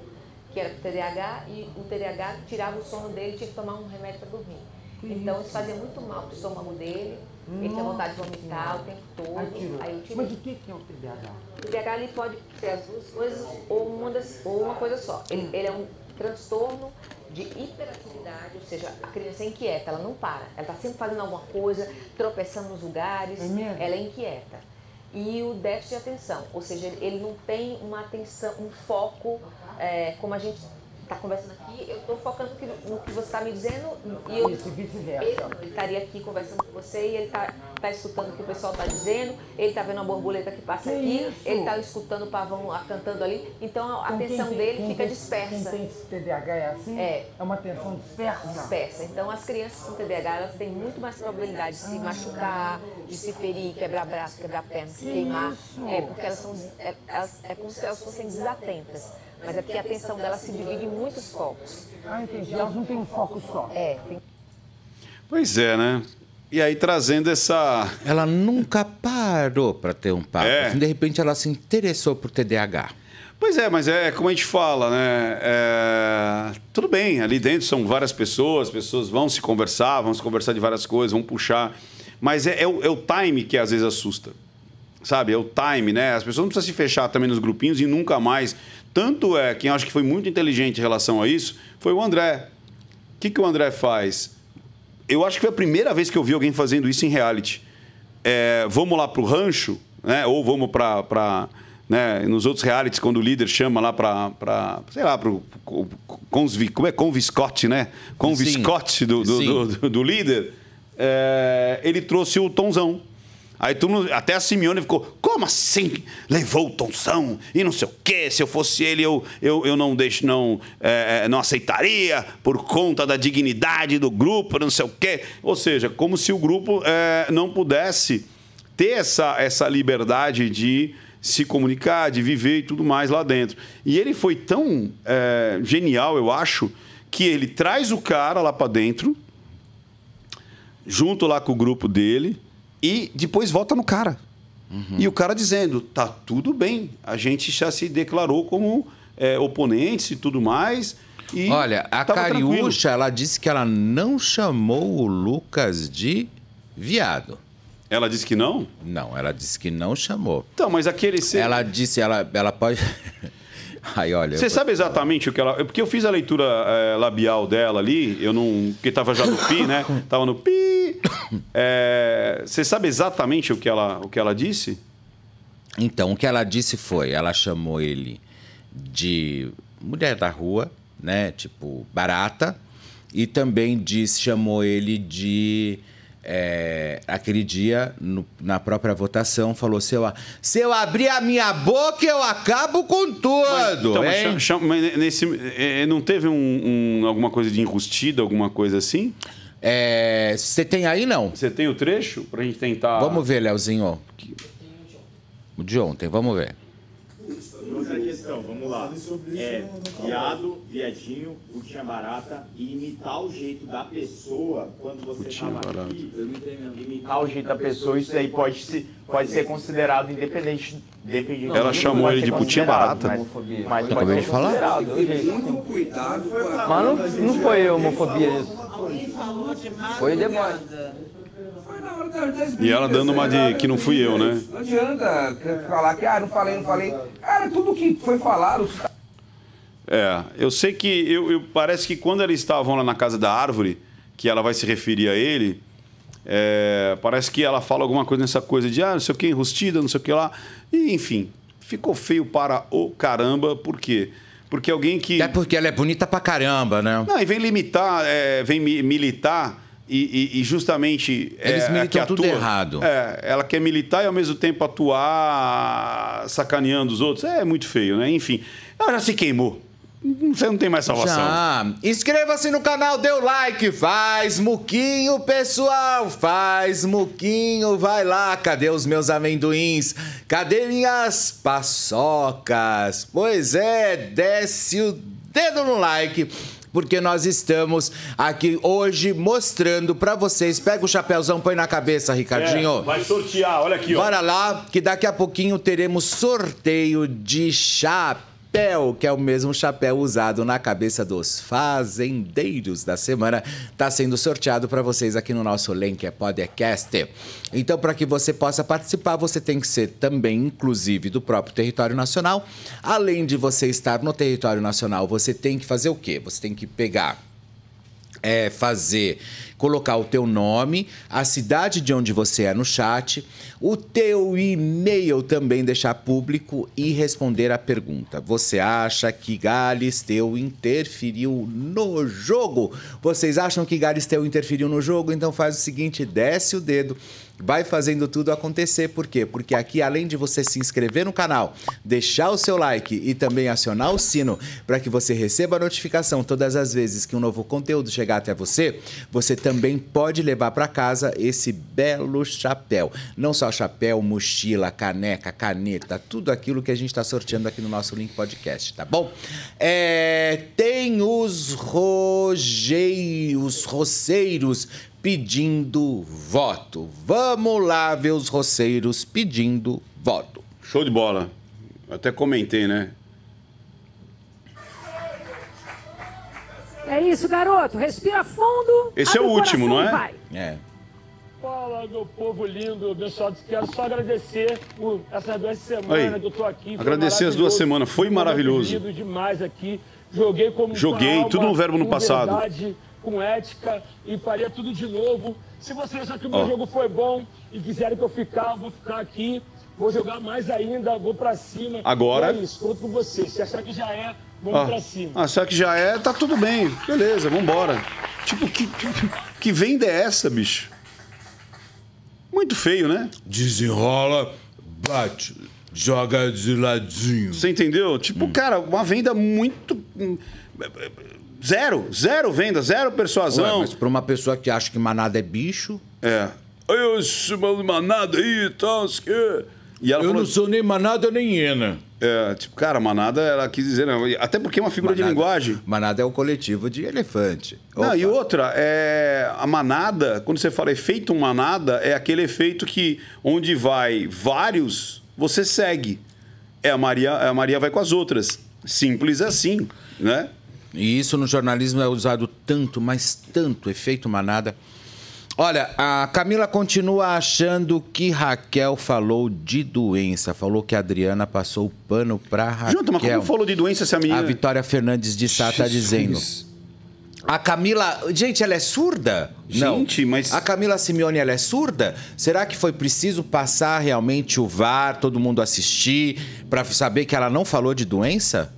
que era é o TDAH e o TDAH tirava o sono dele e tinha que tomar um remédio para dormir. Que então isso fazia muito mal para o estômago dele, Nossa. ele tinha vontade de vomitar o tempo todo. Aí eu tirei. Mas o que é o TDAH? O TDAH ele pode ser as duas coisas ou uma, das, ou uma coisa só. Ele, ele é um transtorno de hiperatividade, ou seja, a criança é inquieta, ela não para. Ela está sempre fazendo alguma coisa, tropeçando nos lugares, é ela é inquieta e o déficit de atenção, ou seja, ele não tem uma atenção, um foco uhum. é, como a gente está conversando aqui, eu estou focando no que você está me dizendo e eu ele estaria aqui conversando com você e ele está tá escutando o que o pessoal está dizendo, ele está vendo a borboleta que passa que aqui, isso? ele está escutando o pavão cantando ali, então a então, atenção dele fica tem, dispersa. Quem tem TDAH é assim? É. É uma atenção dispersa? Dispersa. Então as crianças com TDAH elas têm muito mais probabilidade de se ah. machucar, de se ferir, quebrar braço, quebrar perna, se queimar. Isso? É porque elas são é, elas, é como se elas fossem desatentas. Mas é porque a atenção dela se divide em muitos focos. Ah, entendi. Elas não têm um foco só. É. Tem... Pois é, né? E aí trazendo essa. Ela nunca parou para ter um papo. É. De repente ela se interessou por TDAH. Pois é, mas é como a gente fala, né? É... Tudo bem, ali dentro são várias pessoas, pessoas vão se conversar, vão se conversar de várias coisas, vão puxar. Mas é, é, o, é o time que às vezes assusta sabe? É o time, né? As pessoas não precisam se fechar também nos grupinhos e nunca mais tanto é, quem acho que foi muito inteligente em relação a isso, foi o André. O que, que o André faz? Eu acho que foi a primeira vez que eu vi alguém fazendo isso em reality. É, vamos lá para o rancho, né? ou vamos para... Né? Nos outros realities, quando o líder chama lá para, sei lá, para o como é conviscote, né? Conviscote do do, do, do, do, líder, é, ele trouxe o Tonzão. Aí todo mundo, até a Simeone ficou, como assim? Levou o Tonção e não sei o quê. Se eu fosse ele, eu, eu, eu não deixo, não, é, não aceitaria por conta da dignidade do grupo, não sei o quê. Ou seja, como se o grupo é, não pudesse ter essa, essa liberdade de se comunicar, de viver e tudo mais lá dentro. E ele foi tão é, genial, eu acho, que ele traz o cara lá para dentro, junto lá com o grupo dele e depois volta no cara. Uhum. E o cara dizendo: tá tudo bem, a gente já se declarou como é, oponentes e tudo mais. E Olha, a Cariúcha, ela disse que ela não chamou o Lucas de viado. Ela disse que não? Não, ela disse que não chamou. Então, mas aquele ser. Ela disse, ela, ela pode. Aí, olha. Você sabe exatamente o que ela. Porque eu fiz a leitura é, labial dela ali, eu não. Porque tava já no pi, né? Tava no pi. É, você sabe exatamente o que, ela, o que ela disse? Então, o que ela disse foi: ela chamou ele de mulher da rua, né? Tipo, barata. E também disse, chamou ele de é, aquele dia, no, na própria votação, falou: se eu, se eu abrir a minha boca, eu acabo com tudo. Mas, então, Mas, chama, mas nesse, é, é, não teve um, um, alguma coisa de enrustida, alguma coisa assim? É, você é, tem aí, não? Você tem o trecho pra gente tentar. Vamos ver, Leozinho. O de ontem, vamos ver. Então, vamos lá. É viado, viadinho, putinha barata e imitar o jeito da pessoa quando você putinha tava aqui. Imitar o jeito da pessoa, isso aí pode ser, pode ser considerado independente. independente Ela chamou ele de é putinha barata. Mas, mas pode falar. Muito cuidado. Mas não, não foi homofobia isso. falou demais. Foi demais. E ela dando uma de que não fui eu, né? Não adianta falar que, ah, não falei, não falei. Cara, tudo que foi falado. Tá- é, eu sei que. Eu, eu parece que quando eles estavam lá na casa da árvore, que ela vai se referir a ele. É, parece que ela fala alguma coisa nessa coisa de ah, não sei o que, enrustida, não sei o que lá. E, enfim, ficou feio para o caramba, por quê? Porque alguém que. É porque ela é bonita pra caramba, né? Não, e vem limitar, é, vem militar e, e justamente. É, Eles é, militam tudo atua, errado. É, ela quer militar e ao mesmo tempo atuar sacaneando os outros. É, é muito feio, né? Enfim, ela já se queimou. Você não tem mais salvação. Já. Inscreva-se no canal, dê o like, faz muquinho, pessoal. Faz muquinho, vai lá. Cadê os meus amendoins? Cadê minhas paçocas? Pois é, desce o dedo no like porque nós estamos aqui hoje mostrando para vocês. Pega o chapéuzão, põe na cabeça, Ricardinho. É, vai sortear, olha aqui, ó. Bora lá, que daqui a pouquinho teremos sorteio de chapéu chapéu, que é o mesmo chapéu usado na cabeça dos fazendeiros da semana, está sendo sorteado para vocês aqui no nosso link, é podcast. Então, para que você possa participar, você tem que ser também, inclusive, do próprio território nacional. Além de você estar no território nacional, você tem que fazer o quê? Você tem que pegar, é, fazer colocar o teu nome, a cidade de onde você é no chat, o teu e-mail também deixar público e responder a pergunta. Você acha que Galisteu interferiu no jogo? Vocês acham que Galisteu interferiu no jogo? Então faz o seguinte, desce o dedo vai fazendo tudo acontecer. Por quê? Porque aqui, além de você se inscrever no canal, deixar o seu like e também acionar o sino para que você receba a notificação todas as vezes que um novo conteúdo chegar até você, você também pode levar para casa esse belo chapéu. Não só chapéu, mochila, caneca, caneta, tudo aquilo que a gente está sorteando aqui no nosso Link Podcast, tá bom? É, tem os rojeios, roceiros pedindo voto. Vamos lá ver os roceiros pedindo voto. Show de bola. Até comentei, né? É isso, garoto. Respira fundo. Esse é o último, não é? É. Fala, meu povo lindo, abençoado. Quero só agradecer por essas duas semanas que eu tô aqui. Agradecer as duas semanas. Foi maravilhoso. Foi demais aqui. Joguei como Joguei, tudo no verbo no passado. Verdade com ética e faria tudo de novo. Se você achar que o meu oh. jogo foi bom e quiserem que eu ficar, eu vou ficar aqui. Vou jogar mais ainda, vou para cima. Agora. É isso, conto com você. Se achar que já é, vamos oh. para cima. Ah, achar que já é, tá tudo bem. Beleza, vambora. Tipo, que, que venda é essa, bicho? Muito feio, né? Desenrola, bate, joga de ladinho. Você entendeu? Tipo, hum. cara, uma venda muito hum, Zero, zero venda, zero persuasão. Ué, mas para uma pessoa que acha que manada é bicho. É. Eu, manada aí tal, que. E ela eu falou... não sou nem manada nem hiena. É, tipo, cara, manada, ela quis dizer, não. até porque é uma figura manada, de linguagem. Manada é o um coletivo de elefante. Opa. Não, e outra, é, a manada, quando você fala efeito manada, é aquele efeito que onde vai vários, você segue. É a Maria, a Maria vai com as outras. Simples assim, né? E isso no jornalismo é usado tanto, mas tanto, efeito manada. Olha, a Camila continua achando que Raquel falou de doença. Falou que a Adriana passou o pano para Raquel. Junto, mas como falou de doença essa menina? A Vitória Fernandes de Sá está dizendo. A Camila. Gente, ela é surda? Gente, Não. mas. A Camila Simeone, ela é surda? Será que foi preciso passar realmente o VAR, todo mundo assistir, para saber que ela não falou de doença?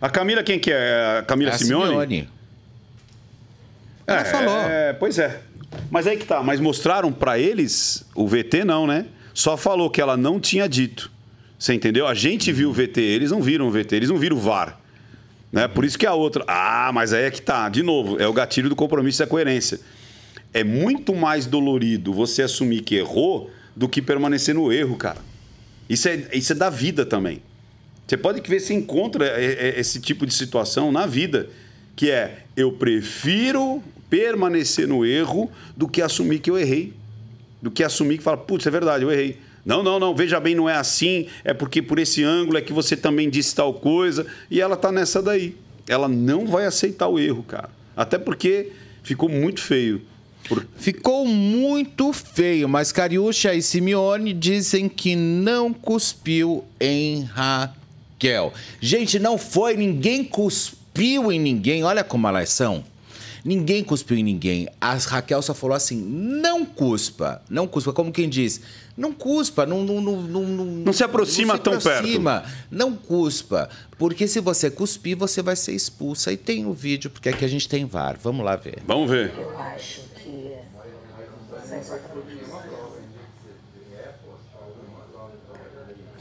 A Camila, quem que é? A Camila é a Simeone? Simeone. Ela é, falou. É, pois é. Mas aí que tá. Mas mostraram para eles, o VT não, né? Só falou que ela não tinha dito. Você entendeu? A gente viu o VT, eles não viram o VT, eles não viram o VAR. Né? Por isso que a outra. Ah, mas aí é que tá. De novo, é o gatilho do compromisso e é a coerência. É muito mais dolorido você assumir que errou do que permanecer no erro, cara. Isso é, isso é da vida também. Você pode ver se encontra é, é, esse tipo de situação na vida, que é eu prefiro permanecer no erro do que assumir que eu errei, do que assumir que fala, putz, é verdade, eu errei. Não, não, não, veja bem, não é assim, é porque por esse ângulo é que você também disse tal coisa, e ela tá nessa daí. Ela não vai aceitar o erro, cara. Até porque ficou muito feio. Por... Ficou muito feio, mas Cariúcha e Simeone dizem que não cuspiu em Raquel. Raquel. Gente, não foi, ninguém cuspiu em ninguém. Olha como elas são. Ninguém cuspiu em ninguém. A Raquel só falou assim: não cuspa, não cuspa. Como quem diz, não cuspa, não. Não, não, não, não se aproxima não se tão aproxima, perto. Não cuspa, porque se você cuspir, você vai ser expulsa. E tem o um vídeo, porque aqui a gente tem VAR. Vamos lá ver. Vamos ver. Eu acho que.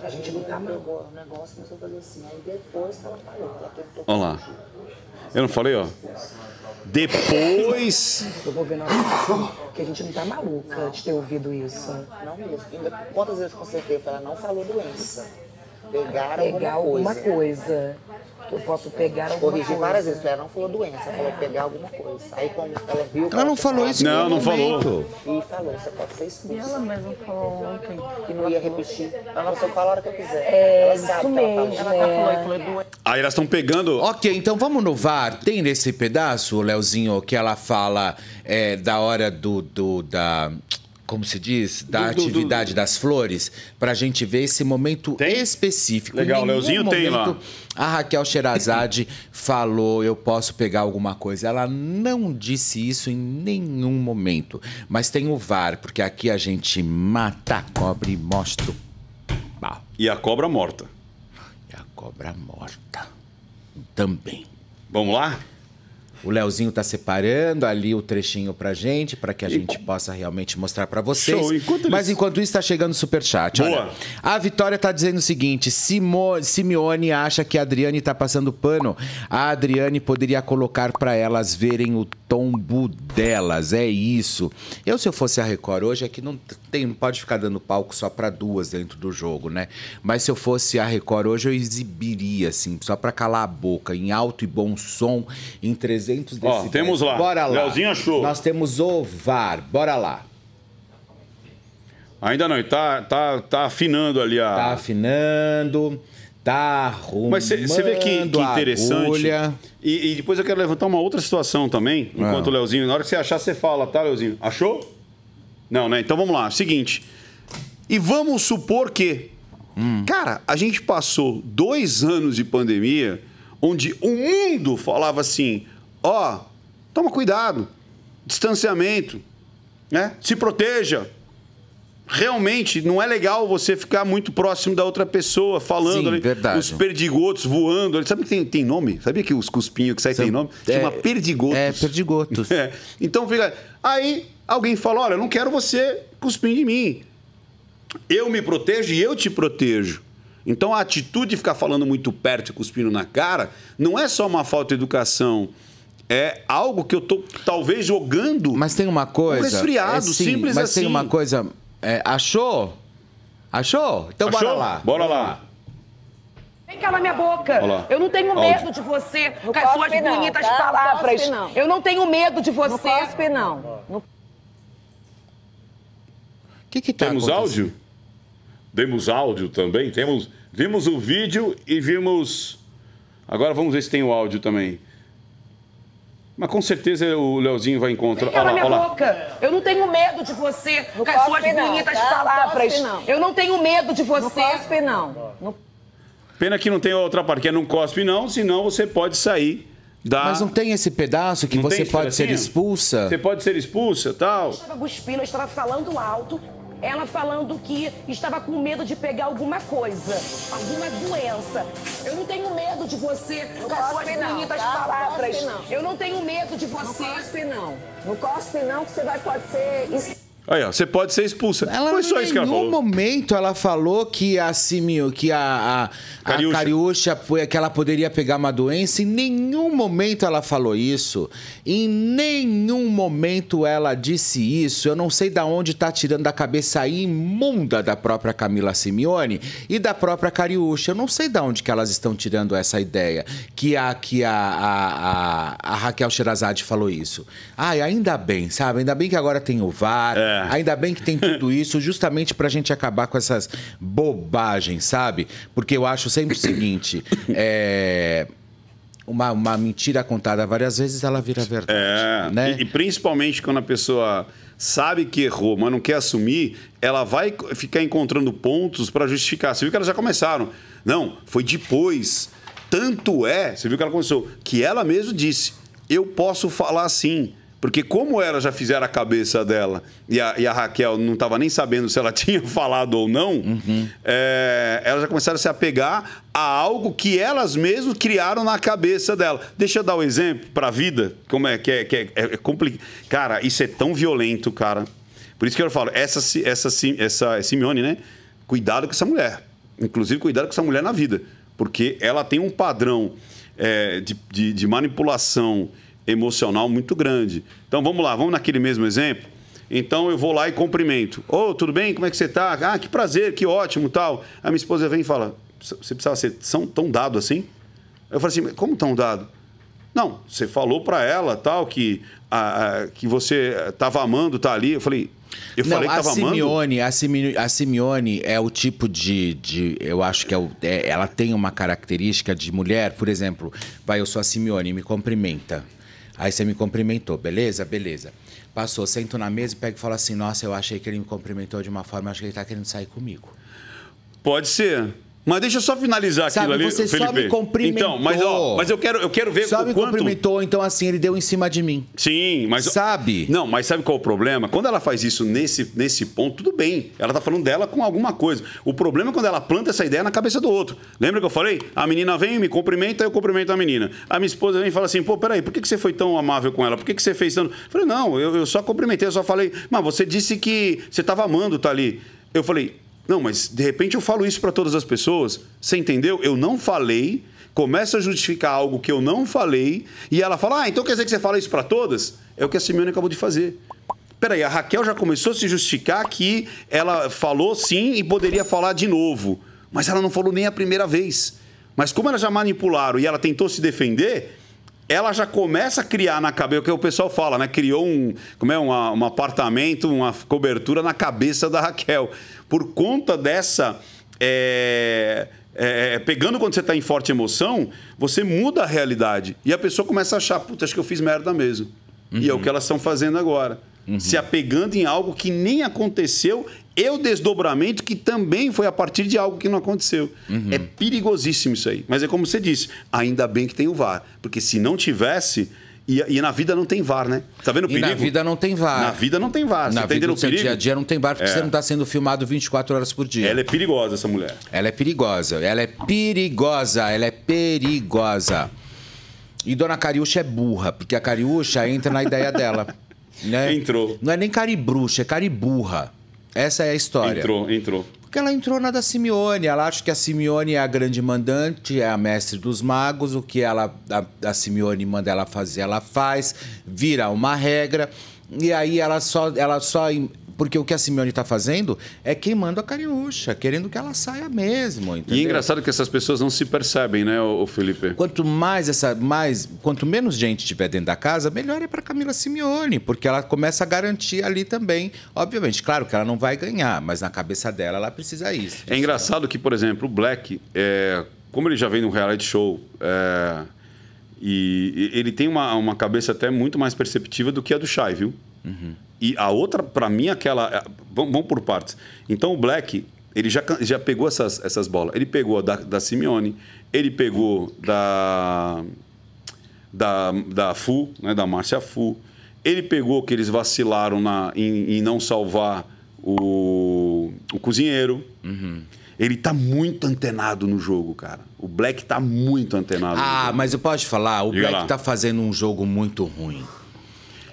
a gente lutar mais. O negócio começou a fazer assim, aí depois que ela falou, ela tentou. Olha lá. Eu não falei, ó. Depois. Eu vou ver na que a gente não tá maluca não. de ter ouvido isso. Não mesmo. quantas vezes eu consertei? Eu ela não falou doença. Pegaram Pegar alguma coisa. Alguma coisa eu posso pegar alguma Corrigi coisa. várias vezes, ela não falou doença, ela falou pegar alguma coisa. Aí quando ela viu... Ela não falou isso Não, não falou. E falou, você pode ser expulso. E ela mesma falou ontem. Que não ia repetir. Ela só fala a hora que eu quiser. É, ela sabe isso mesmo. Ela, falou, ela falou, falou doença. Aí elas estão pegando... Ok, então vamos no VAR. Tem nesse pedaço, Leozinho, que ela fala é, da hora do, do da como se diz, da do, atividade do, do... das flores, para a gente ver esse momento tem? específico. Legal, Leozinho momento, tem lá. A Raquel Sherazade falou: eu posso pegar alguma coisa. Ela não disse isso em nenhum momento. Mas tem o VAR, porque aqui a gente mata a cobra e mostra o E a cobra morta. E a cobra morta também. Vamos lá? O Leozinho tá separando ali o trechinho pra gente, para que a e... gente possa realmente mostrar para vocês. Show. Enquanto eles... Mas enquanto isso, tá chegando o superchat. Boa. Olha, a Vitória tá dizendo o seguinte: Simo... Simeone acha que a Adriane tá passando pano. A Adriane poderia colocar para elas verem o tombo delas, é isso. Eu, se eu fosse a Record hoje, é que não, tem, não pode ficar dando palco só para duas dentro do jogo, né? Mas se eu fosse a Record hoje, eu exibiria, assim, só para calar a boca, em alto e bom som, em 300 decibéis. temos lá. Bora lá. Leozinho achou. Nós temos o VAR, bora lá. Ainda não, tá, tá, tá afinando ali a. Tá afinando tá arrumando Mas você vê que, que interessante. E, e, depois eu quero levantar uma outra situação também, enquanto ah. o Leozinho, na hora que você achar, você fala, tá, Leozinho? Achou? Não, né? Então vamos lá. Seguinte. E vamos supor que. Hum. Cara, a gente passou dois anos de pandemia onde o mundo falava assim: ó, oh, toma cuidado, distanciamento, né? Se proteja, realmente não é legal você ficar muito próximo da outra pessoa falando Sim, ali. Verdade. Os perdigotos voando. Ali. Sabe que tem, tem nome? Sabia que os cuspinhos que saem tem nome? É, Chama perdigotos. É, perdigotos. É. Então fica. Aí alguém fala: olha, eu não quero você cuspir de mim. Eu me protejo e eu te protejo. Então a atitude de ficar falando muito perto e cuspindo na cara não é só uma falta de educação é algo que eu tô talvez jogando. Mas tem uma coisa. Um resfriado, é, simples mas assim. Mas tem uma coisa é, achou? Achou? Então achou? bora lá. Bora lá. Vem cá na minha boca. Olá. Eu não tenho medo Onde? de você com as suas não, tá? bonitas tá? palavras. Não não. Eu não tenho medo de você. Não cospe, não. O que que tá Temos áudio? Demos áudio também. Temos, vimos o vídeo e vimos... Agora vamos ver se tem o áudio também. Mas com certeza o Leozinho vai encontrar. Cala minha olá. boca! Eu não tenho medo de você não com as suas não, bonitas tá? palavras. Não cospe, eu não tenho medo de você. Não cospe, não. Pena que não tem outra parte, que é não cospe, não, senão você pode sair da... Mas não tem esse pedaço que não você pode ser expulsa? Você pode ser expulsa, tal? Eu estava cuspindo, eu estava falando alto, ela falando que estava com medo de pegar alguma coisa, alguma doença. Eu não tenho medo de você não com as suas não, bonitas tá? palavras. Não. Eu não tenho medo de você. Não cospe, não. Não cospe, não, que você vai, pode ser. Aí, ó, você pode ser expulsa. Ela Foi só isso que ela falou. Em nenhum momento ela falou que a Simio, que a, a, Cariúcha. a Cariúcha, que ela poderia pegar uma doença. Em nenhum momento ela falou isso. Em nenhum momento ela disse isso. Eu não sei da onde tá tirando da cabeça imunda da própria Camila Simeone e da própria Cariúcha. Eu não sei da onde que elas estão tirando essa ideia que a, que a, a, a, a Raquel Sherazade falou isso. Ai, ainda bem, sabe? Ainda bem que agora tem o VAR. É. É. Ainda bem que tem tudo isso, justamente para a gente acabar com essas bobagens, sabe? Porque eu acho sempre o seguinte: é, uma, uma mentira contada várias vezes, ela vira verdade. É, né? e, e principalmente quando a pessoa sabe que errou, mas não quer assumir, ela vai ficar encontrando pontos para justificar. Você viu que elas já começaram. Não, foi depois. Tanto é, você viu que ela começou, que ela mesmo disse: eu posso falar assim. Porque como ela já fizeram a cabeça dela e a, e a Raquel não estava nem sabendo se ela tinha falado ou não, uhum. é, elas já começaram a se apegar a algo que elas mesmas criaram na cabeça dela. Deixa eu dar um exemplo para a vida, como é que é, que é, é, é complicado. Cara, isso é tão violento, cara. Por isso que eu falo, essa, essa, essa, essa é Simeone, né? Cuidado com essa mulher. Inclusive, cuidado com essa mulher na vida. Porque ela tem um padrão é, de, de, de manipulação emocional muito grande. Então vamos lá, vamos naquele mesmo exemplo. Então eu vou lá e cumprimento. Ô, oh, tudo bem? Como é que você está? Ah, que prazer, que ótimo, tal. A minha esposa vem e fala: "Você precisava ser tão dado assim?" Eu falo assim: "Como tão dado?" Não, você falou para ela, tal, que a, a, que você estava eh, amando, tá ali. Eu falei, eu não, falei que estava amando. A Simeone, a Simeone é o tipo de, de eu acho que é, o, é, ela tem uma característica de mulher, por exemplo, vai, eu sou a Simeone, me cumprimenta. Aí você me cumprimentou, beleza? Beleza. Passou, sento na mesa e pego e falo assim: Nossa, eu achei que ele me cumprimentou de uma forma, acho que ele está querendo sair comigo. Pode ser. Mas deixa eu só finalizar Sabe, aquilo ali, você Felipe. só me cumprimentou. Então, mas, ó, mas eu quero, eu quero ver só o quanto... Só me cumprimentou, então assim, ele deu em cima de mim. Sim, mas... Sabe? Não, mas sabe qual é o problema? Quando ela faz isso nesse, nesse ponto, tudo bem. Ela tá falando dela com alguma coisa. O problema é quando ela planta essa ideia na cabeça do outro. Lembra que eu falei? A menina vem, me cumprimenta, eu cumprimento a menina. A minha esposa vem e fala assim, pô, peraí, por que, que você foi tão amável com ela? Por que, que você fez tanto... Eu falei, não, eu, eu só cumprimentei, eu só falei... Mas você disse que você tava amando, tá ali. Eu falei, não, mas de repente eu falo isso para todas as pessoas. Você entendeu? Eu não falei, começa a justificar algo que eu não falei, e ela fala: Ah, então quer dizer que você fala isso para todas? É o que a Simeone acabou de fazer. Peraí, a Raquel já começou a se justificar que ela falou sim e poderia falar de novo. Mas ela não falou nem a primeira vez. Mas como ela já manipularam e ela tentou se defender, ela já começa a criar na cabeça, o que o pessoal fala, né? Criou um, como é, um apartamento, uma cobertura na cabeça da Raquel por conta dessa. É, é, é pegando quando você está em forte emoção, você muda a realidade. E a pessoa começa a achar, puta, acho que eu fiz merda mesmo. Uhum. E é o uhum. que elas estão fazendo agora. Uhum. Se apegando em algo que nem aconteceu e o desdobramento que também foi a partir de algo que não aconteceu. Uhum. É perigosíssimo isso aí. Mas é como você disse, ainda bem que tem o VAR. Porque se não tivesse, e, e, na vida não tem VAR, né? Tá vendo o perigo? E na vida não tem VAR. Na vida não tem VAR. Na você vida do seu perigo? dia a dia não tem VAR, porque é. você não está sendo filmado 24 horas por dia. Ela é perigosa, essa mulher. Ela é perigosa. Ela é perigosa. Ela é perigosa. E Dona Cariúcha é burra, porque a Cariúcha entra na ideia dela. Né? Entrou. Não é nem caribruxa, é cariburra. Essa é a história. Entrou, entrou. Porque ela entrou na da Simeone. Ela acha que a Simeone é a grande mandante, é a mestre dos magos. O que ela, a, a Simeone manda ela fazer, ela faz, vira uma regra. E aí ela só, ela só porque o que a Simeone está fazendo é queimando a cariúcha, querendo que ela saia mesmo. Entendeu? E é engraçado que essas pessoas não se percebem, né, o Felipe? Quanto mais essa. Mais, quanto menos gente tiver dentro da casa, melhor é para Camila Simeone, porque ela começa a garantir ali também. Obviamente, claro que ela não vai ganhar, mas na cabeça dela ela precisa isso. É engraçado que, por exemplo, o Black, é, como ele já vem no reality show. É, e ele tem uma, uma cabeça até muito mais perceptiva do que a do Shai, viu? Uhum. E a outra, para mim, aquela. É, vamos por partes. Então o Black, ele já, já pegou essas, essas bolas. Ele pegou da, da Simeone, ele pegou da. Da, da Fu, né, da Márcia Fu. Ele pegou que eles vacilaram na, em, em não salvar o, o cozinheiro. Uhum. Ele tá muito antenado no jogo, cara. O Black tá muito antenado. Ah, mas eu posso falar, o Diga Black lá. tá fazendo um jogo muito ruim.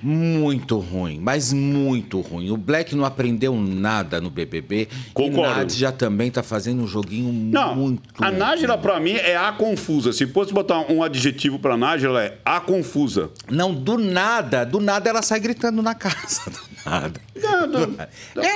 Muito ruim, mas muito ruim. O Black não aprendeu nada no BBB. Concordo. E Nádia também tá fazendo um joguinho não, muito. A Nájila, para mim, é a confusa. Se fosse botar um adjetivo pra Nájila, é a confusa. Não, do nada, do nada ela sai gritando na casa. Do nada. Não, do, do é. nada.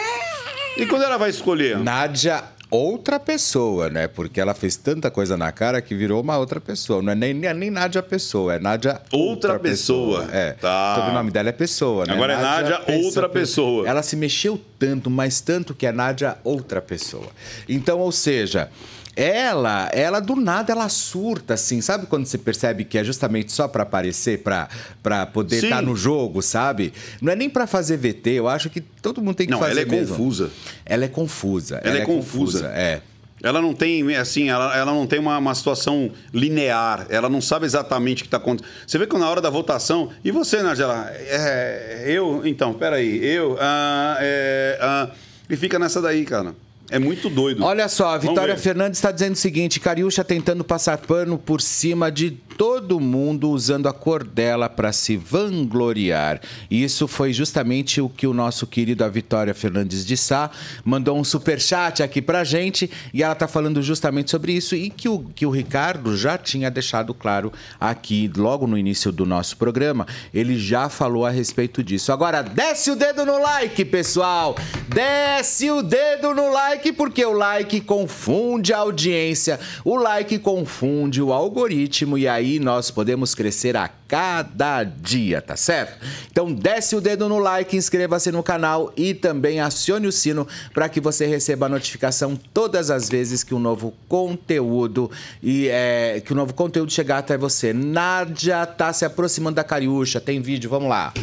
E quando ela vai escolher? Nádia outra pessoa, né? Porque ela fez tanta coisa na cara que virou uma outra pessoa. Não é nem, nem, Nádia pessoa, é Nádia outra, outra pessoa. pessoa. É. Tá. Então, o nome dela é pessoa, né? Agora Nádia é Nádia pessoa, outra pessoa. Ela se mexeu tanto, mas tanto que é Nádia outra pessoa. Então, ou seja, ela, ela do nada ela surta, assim, sabe quando você percebe que é justamente só para aparecer, para poder estar tá no jogo, sabe? Não é nem para fazer VT, eu acho que todo mundo tem que não, fazer. Ela é mesmo. confusa. Ela é confusa. Ela, ela é, é, confusa. É. Ela não tem, assim, ela, ela não tem uma, uma situação linear, ela não sabe exatamente o que está acontecendo. Você vê que na hora da votação, e você, Nagela, é, eu, então, peraí, eu, ah, é, ah, e fica nessa daí, cara. É muito doido. Olha só, a Vitória Fernandes está dizendo o seguinte: Cariúcha tentando passar pano por cima de todo mundo usando a cor dela para se vangloriar. E isso foi justamente o que o nosso querido a Vitória Fernandes de Sá mandou um super chat aqui para gente e ela tá falando justamente sobre isso e que o, que o Ricardo já tinha deixado claro aqui logo no início do nosso programa. Ele já falou a respeito disso. Agora desce o dedo no like, pessoal. Desce o dedo no like porque o like confunde a audiência, o like confunde o algoritmo e aí aí nós podemos crescer a cada dia, tá certo? Então desce o dedo no like, inscreva-se no canal e também acione o sino para que você receba a notificação todas as vezes que um novo conteúdo e é, que o um novo conteúdo chegar até você. Nádia tá se aproximando da Cariúcha, tem vídeo, vamos lá.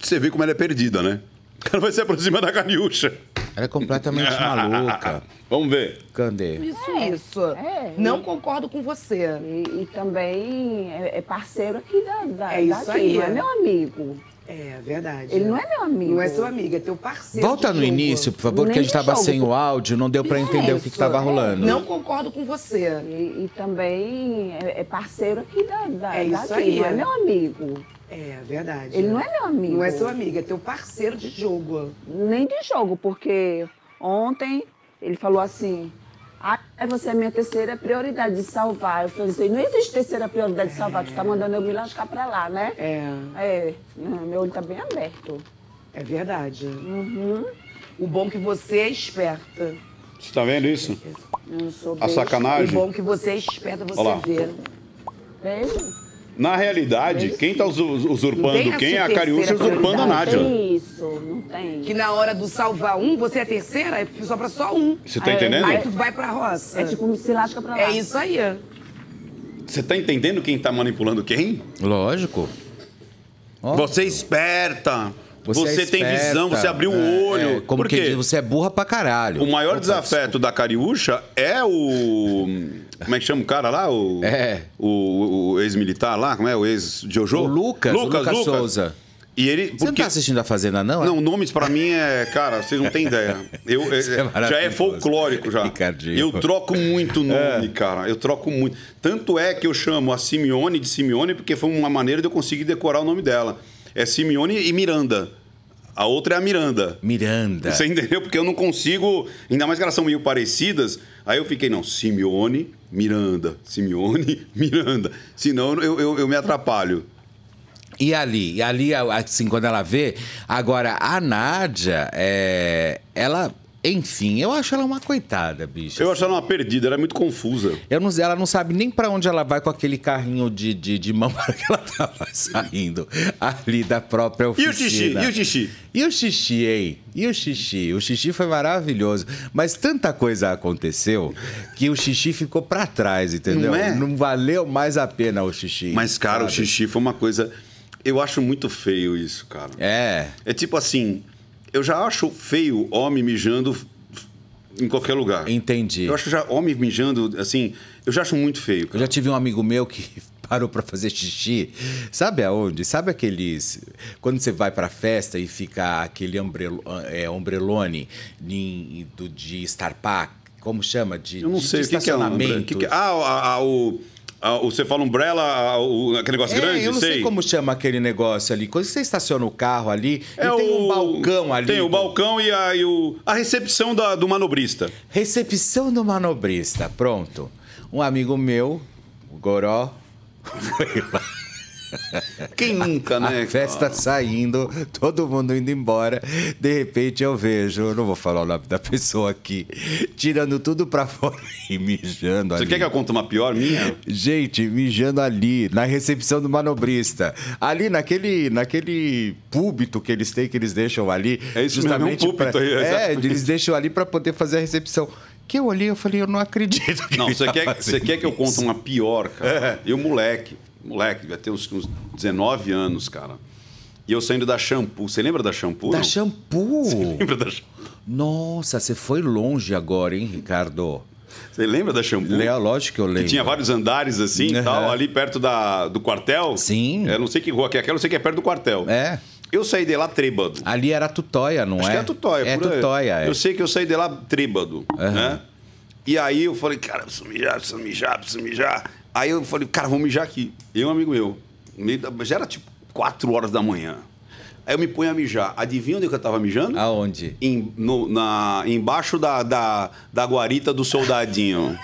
Você vê como ela é perdida, né? Ela vai se aproximar da Caniúcha. Ela é completamente maluca. Vamos ver. Candê. Isso, é, isso. É, não concordo com você. E, e também é, é parceiro aqui da, da É isso da aí. Não é meu amigo. É, verdade. Ele não é meu amigo. Não é seu amigo, é teu parceiro. Volta no início, por favor, porque a gente estava é sem o áudio, não deu para entender é o que estava rolando. Não concordo com você. E, e também é, é parceiro aqui da, da, é isso aí. Não é meu amigo. É, é verdade. Ele não é meu amigo. Não é seu amigo, é teu parceiro de jogo. Nem de jogo, porque ontem ele falou assim: ah, você é minha terceira prioridade de salvar. Eu falei assim, não existe terceira prioridade de salvar, tu tá é. mandando eu me lascar pra lá, né? É. É, meu olho tá bem aberto. É verdade. Uhum. O bom que você é esperta. Você tá vendo isso? Eu sou beijo. A sacanagem? O bom que você é esperta, você Olá. vê. Beijo. Na realidade, quem está usurpando quem é a Cariúcha usurpando a Nádia. Isso, não tem. Que na hora do salvar um, você é a terceira, é só para só um. Você tá é. entendendo? Aí tu vai pra roça. É tipo, se lasca pra é lá. É isso aí. Você tá entendendo quem tá manipulando quem? Lógico. Óbvio. Você é esperta. Você, é você é tem esperta, visão, você abriu o um olho. É, como Por que diz, você é burra pra caralho. O maior desafeto da Cariúcha é o. Como é que chama o cara lá? O, é. O, o ex-militar lá, como é? O ex-Jojo? O Lucas, Lucas, Lucas, Lucas. Souza. E ele, porque... Você não tá assistindo a Fazenda, não? É? Não, nomes para mim é. Cara, vocês não têm ideia. Eu, é, é já é folclórico já. Ricardinho. Eu troco muito é. nome, cara. Eu troco muito. Tanto é que eu chamo a Simeone de Simeone porque foi uma maneira de eu conseguir decorar o nome dela. É Simeone e Miranda. A outra é a Miranda. Miranda. Você entendeu? Porque eu não consigo. Ainda mais que elas são meio parecidas. Aí eu fiquei, não, Simeone, Miranda. Simeone, Miranda. Senão eu, eu, eu me atrapalho. E ali? E ali, assim, quando ela vê. Agora, a Nádia, é... ela enfim, eu acho ela uma coitada, bicho. Eu assim. acho ela uma perdida, ela é muito confusa. Eu não, ela não sabe nem para onde ela vai com aquele carrinho de, de, de mão que ela tava saindo ali da própria oficina. E o xixi? E o xixi? E o xixi, hein? E o xixi? O xixi foi maravilhoso. Mas tanta coisa aconteceu que o xixi ficou para trás, entendeu? Não, é? não valeu mais a pena o xixi. Mas, cara, sabe? o xixi foi uma coisa. Eu acho muito feio isso, cara. É. É tipo assim eu já acho feio homem mijando em qualquer lugar. Entendi. Eu acho já homem mijando, assim, eu já acho muito feio. Cara. Eu já tive um amigo meu que parou para fazer xixi. Sabe aonde? Sabe aqueles. Quando você vai para festa e fica aquele ombrelone eh, é, de Starpack, como chama? De, eu não sei, de o que, que é que que... Ah, o. Ah, você fala umbrella, ah, aquele negócio é, grande? Eu não sei. sei. como chama aquele negócio ali. Quando você estaciona o carro ali, é o... tem um balcão ali. Tem o balcão e a, e o... a recepção da, do manobrista. Recepção do manobrista, pronto. Um amigo meu, o Goró, foi lá. Quem nunca, né? A festa cara? saindo, todo mundo indo embora. De repente eu vejo, não vou falar o nome da pessoa aqui, tirando tudo pra fora e mijando Você ali. quer que eu conte uma pior minha? Gente, mijando ali, na recepção do manobrista. Ali naquele, naquele púlpito que eles têm, que eles deixam ali. É isso justamente mesmo, é um púlpito. Pra, aí, é, é eles deixam ali pra poder fazer a recepção que eu olhei, eu falei, eu não acredito que Não, você tá quer, você quer que eu conte uma pior, cara? É. Eu, moleque, moleque, devia ter uns, uns 19 anos, cara. E eu saindo da shampoo. Você lembra da shampoo? Da não? shampoo? Você lembra da shampoo? Nossa, você foi longe agora, hein, Ricardo? Você lembra da shampoo? Leo, lógico que eu lembro. Que tinha vários andares assim uhum. tal, ali perto da, do quartel. Sim. Eu é, não sei que rua que é aquela, eu sei que é perto do quartel. É. Eu saí de lá trêbado. Ali era Tutóia, não Acho é? Acho que é Tutóia. É Tutóia, é. Eu sei que eu saí de lá trêbado, uhum. né? E aí eu falei, cara, preciso mijar, preciso mijar, preciso mijar. Aí eu falei, cara, vou mijar aqui. Eu, um amigo meu. Já era tipo 4 horas da manhã. Aí eu me ponho a mijar. Adivinha onde eu tava mijando? Aonde? Em, no, na, embaixo da, da, da guarita do soldadinho.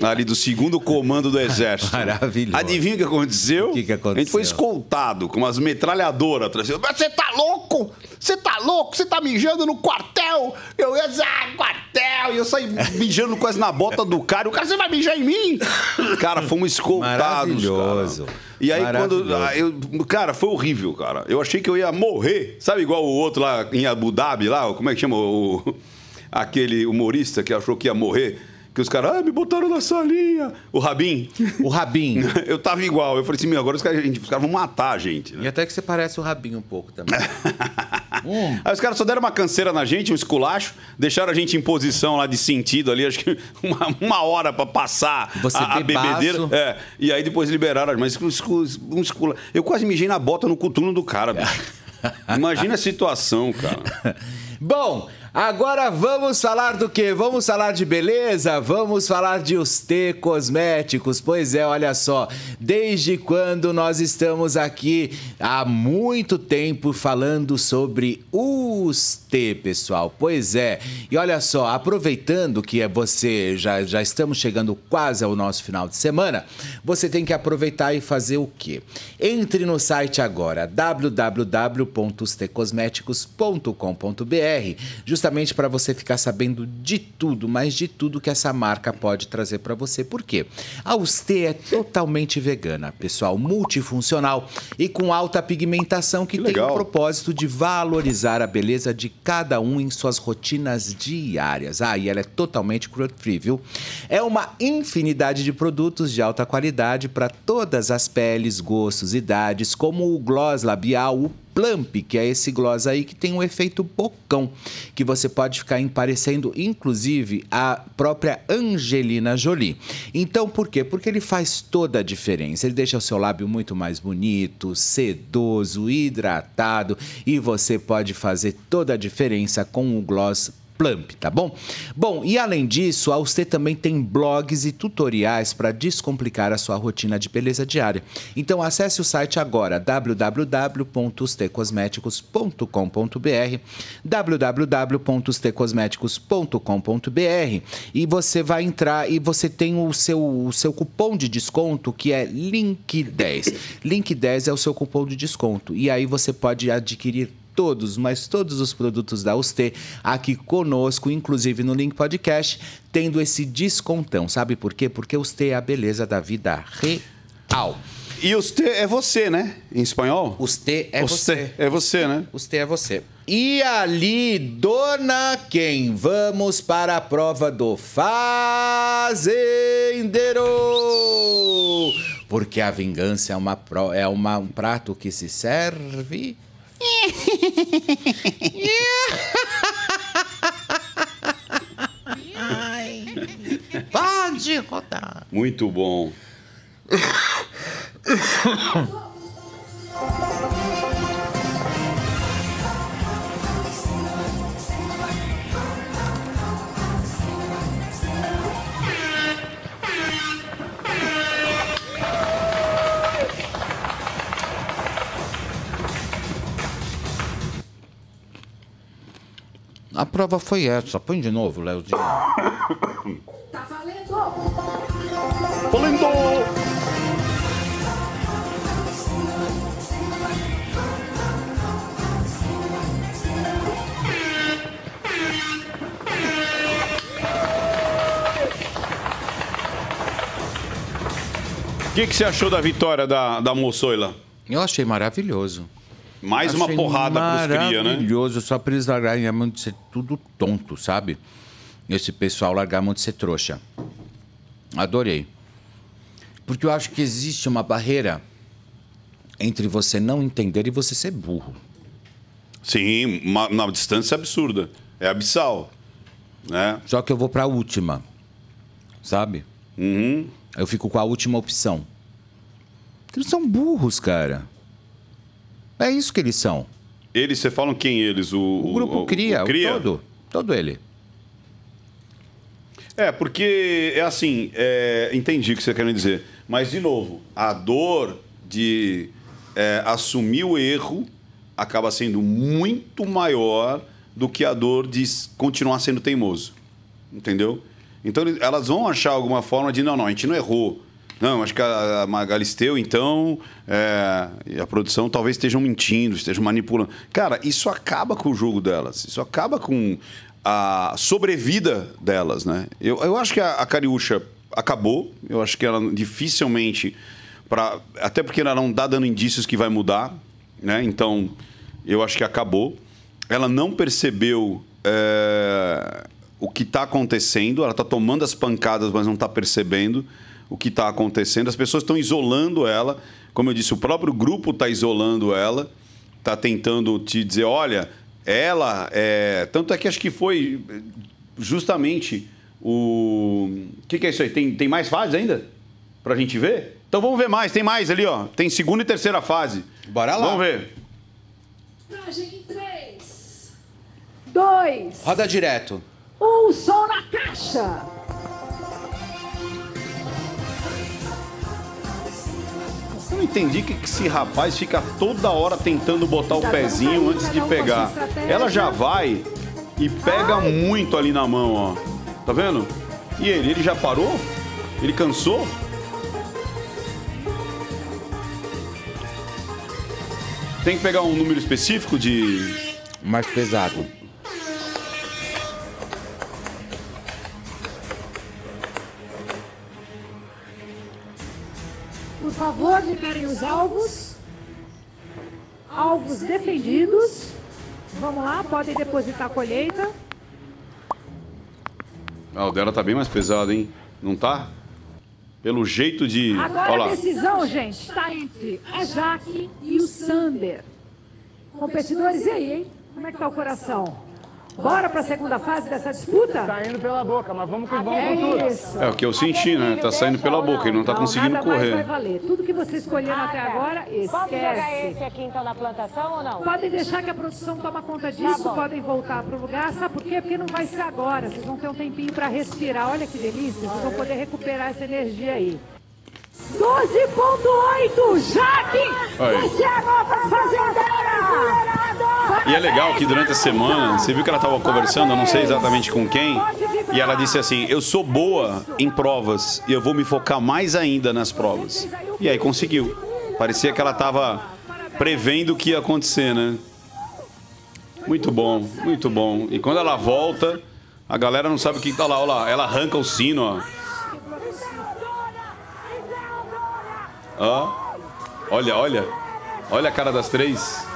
ali do segundo comando do exército. Maravilhoso. Adivinha o que aconteceu? O que, que aconteceu? A gente foi escoltado com umas metralhadoras atrás. Você tá louco? Você tá louco? Você tá mijando no quartel? Eu ia dizer, ah, quartel! E eu saí mijando quase na bota do cara. O cara, você vai mijar em mim? Cara, fomos escoltados. Maravilhoso. Cara. E aí, quando. Eu, cara, foi horrível, cara. Eu achei que eu ia morrer. Sabe, igual o outro lá em Abu Dhabi, lá, como é que chama? O, aquele humorista que achou que ia morrer que os caras, ah, me botaram na salinha. O Rabin. O Rabin. eu tava igual. Eu falei assim, meu, agora os caras, gente, os caras vão matar a gente. Né? E até que você parece o Rabin um pouco também. hum. Aí os caras só deram uma canseira na gente, um esculacho, deixaram a gente em posição lá de sentido ali, acho que uma, uma hora para passar você a, a bebedeira. É, e aí depois liberaram, mas um esculacho. Eu quase mijei na bota no coturno do cara, bicho. Imagina a situação, cara. Bom, Agora vamos falar do que? Vamos falar de beleza? Vamos falar de os T cosméticos. Pois é, olha só. Desde quando nós estamos aqui há muito tempo falando sobre os T, pessoal. Pois é. E olha só, aproveitando que é você já, já estamos chegando quase ao nosso final de semana, você tem que aproveitar e fazer o quê? Entre no site agora www.ustecosméticos.com.br justamente para você ficar sabendo de tudo, mas de tudo que essa marca pode trazer para você. Por quê? A Ustê é totalmente vegana, pessoal, multifuncional e com alta pigmentação que, que tem o propósito de valorizar a beleza de cada um em suas rotinas diárias. Ah, e ela é totalmente cruelty-free, viu? É uma infinidade de produtos de alta qualidade para todas as peles, gostos, idades, como o gloss labial, o Plump, que é esse gloss aí que tem um efeito bocão, que você pode ficar parecendo, inclusive, a própria Angelina Jolie. Então, por quê? Porque ele faz toda a diferença. Ele deixa o seu lábio muito mais bonito, sedoso, hidratado e você pode fazer toda a diferença com o gloss Plump, tá bom? Bom, e além disso, a UST também tem blogs e tutoriais para descomplicar a sua rotina de beleza diária. Então acesse o site agora www.ustecosméticos.com.br www.ustecosméticos.com.br e você vai entrar e você tem o seu, o seu cupom de desconto que é LINK10. LINK10 é o seu cupom de desconto e aí você pode adquirir todos, mas todos os produtos da UST aqui conosco, inclusive no Link Podcast, tendo esse descontão. Sabe por quê? Porque UST é a beleza da vida real. E UST é você, né? Em espanhol? UST é você. É você, né? UST é você. E ali, dona quem? Vamos para a prova do fazendeiro! Porque a vingança é, uma, é uma, um prato que se serve é. Pode rodar. Muito bom. A prova foi essa. Põe de novo, Léo. Tá valendo! Valendo! O que, que você achou da vitória da, da Moçoila? Eu achei maravilhoso. Mais uma porrada porrada pros cria, né? Maravilhoso, só pra eles largarem a mão de ser é tudo tonto, sabe? Esse pessoal largar a mão de ser trouxa. Adorei. Porque eu acho que existe uma barreira entre você não entender e você ser burro. Sim, uma, uma distância absurda. É abissal. Né? Só que eu vou pra última. Sabe? Uhum. Eu fico com a última opção. Eles são burros, cara. É isso que eles são. Eles, você fala quem eles? O, o grupo o, cria, o, cria, todo, todo ele. É, porque é assim, é, entendi o que você quer me dizer. Mas, de novo, a dor de é, assumir o erro acaba sendo muito maior do que a dor de continuar sendo teimoso. Entendeu? Então, elas vão achar alguma forma de, não, não, a gente não errou. Não, acho que a Magalisteu, então, é, a produção talvez estejam mentindo, estejam manipulando. Cara, isso acaba com o jogo delas, isso acaba com a sobrevida delas, né? Eu, eu acho que a, a Cariúcha acabou, eu acho que ela dificilmente, pra, até porque ela não dá tá dando indícios que vai mudar, né? Então, eu acho que acabou. Ela não percebeu é, o que está acontecendo, ela está tomando as pancadas, mas não está percebendo o que está acontecendo. As pessoas estão isolando ela. Como eu disse, o próprio grupo está isolando ela, está tentando te dizer, olha, ela é. Tanto é que acho que foi eh, justamente o. O que, que é isso aí? Tem, tem mais fases ainda? Pra gente ver? Então vamos ver mais, tem mais ali, ó. Tem segunda e terceira fase. Bora lá. Vamos ver. dois em Roda direto. um som na caixa. Eu não entendi que esse rapaz fica toda hora tentando botar o tá pezinho antes de pegar. Ela já vai e pega Ai. muito ali na mão, ó. Tá vendo? E ele, ele já parou? Ele cansou? Tem que pegar um número específico de. Mais pesado. favor de terem os alvos, alvos defendidos. Vamos lá, podem depositar a colheita. Ah, o dela tá bem mais pesado, hein? Não tá? Pelo jeito de. Agora Olha a decisão, gente, está entre a Jaque e o Sander. Competidores, e aí, hein? Como é que tá o coração? Bora para a segunda fase dessa disputa? Saindo tá indo pela boca, mas vamos com vamos é com isso. É o que eu senti, né? Tá saindo pela boca, ele não tá conseguindo correr. Mais vai valer. Tudo que vocês escolheram até agora, esquece. Vamos jogar esse aqui então na plantação ou não? Podem deixar que a produção toma conta tá disso, tá podem voltar pro lugar. Sabe por quê? Porque não vai ser agora. Vocês vão ter um tempinho para respirar. Olha que delícia, vocês vão poder recuperar essa energia aí. 12.8, Jaque! Você é nova fazendeira! E é legal que durante a semana, você viu que ela estava conversando, eu não sei exatamente com quem, e ela disse assim: Eu sou boa em provas e eu vou me focar mais ainda nas provas. E aí conseguiu. Parecia que ela estava prevendo o que ia acontecer, né? Muito bom, muito bom. E quando ela volta, a galera não sabe o que tá lá, olha lá, ela arranca o sino, ó. Ó. Olha, olha. Olha a cara das três.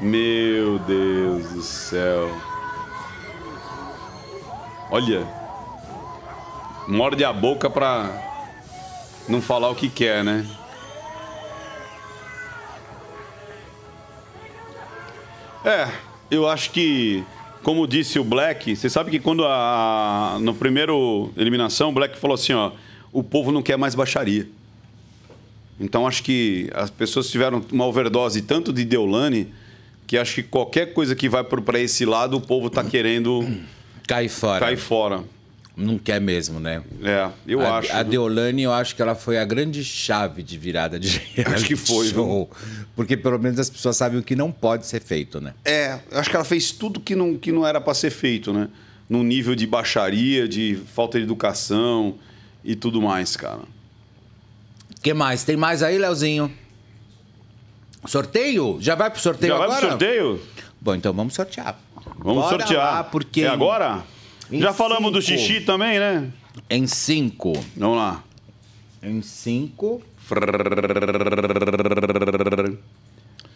Meu Deus do céu. Olha. Morde a boca pra não falar o que quer, né? É, eu acho que, como disse o Black, você sabe que quando a, a no primeiro eliminação, o Black falou assim, ó, o povo não quer mais baixaria. Então acho que as pessoas tiveram uma overdose tanto de Deolane que acho que qualquer coisa que vai para esse lado, o povo está querendo. Cai fora. Cai fora. Não quer mesmo, né? É, eu a, acho. A Deolane, eu acho que ela foi a grande chave de virada de Acho que foi, show. Viu? Porque pelo menos as pessoas sabem o que não pode ser feito, né? É, acho que ela fez tudo que não, que não era para ser feito, né? No nível de baixaria, de falta de educação e tudo mais, cara. que mais? Tem mais aí, Leozinho? Sorteio? Já vai pro sorteio Já agora? Já vai pro sorteio? Bom, então vamos sortear. Vamos Bora sortear. Lá, porque é agora? Já falamos do xixi também, né? Em cinco. Vamos lá. Em cinco.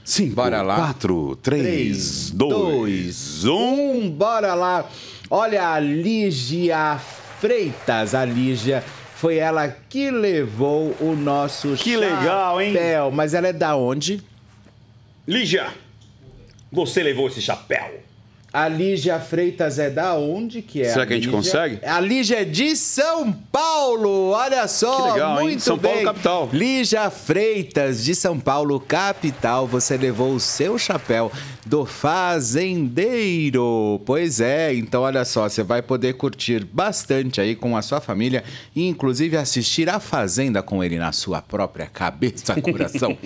Cinco, bora lá. Quatro, três, três dois, dois, um. Bora lá. Olha, a Lígia Freitas, a Lígia foi ela que levou o nosso que chapéu. legal, hein? Mas ela é da onde? Lígia, você levou esse chapéu. A Lígia Freitas é da onde que é? Será a que a gente consegue? A Lígia é de São Paulo. Olha só, que legal, muito hein? São bem. Paulo capital. Lígia Freitas de São Paulo capital. Você levou o seu chapéu do fazendeiro. Pois é, então olha só, você vai poder curtir bastante aí com a sua família e inclusive assistir a fazenda com ele na sua própria cabeça, coração.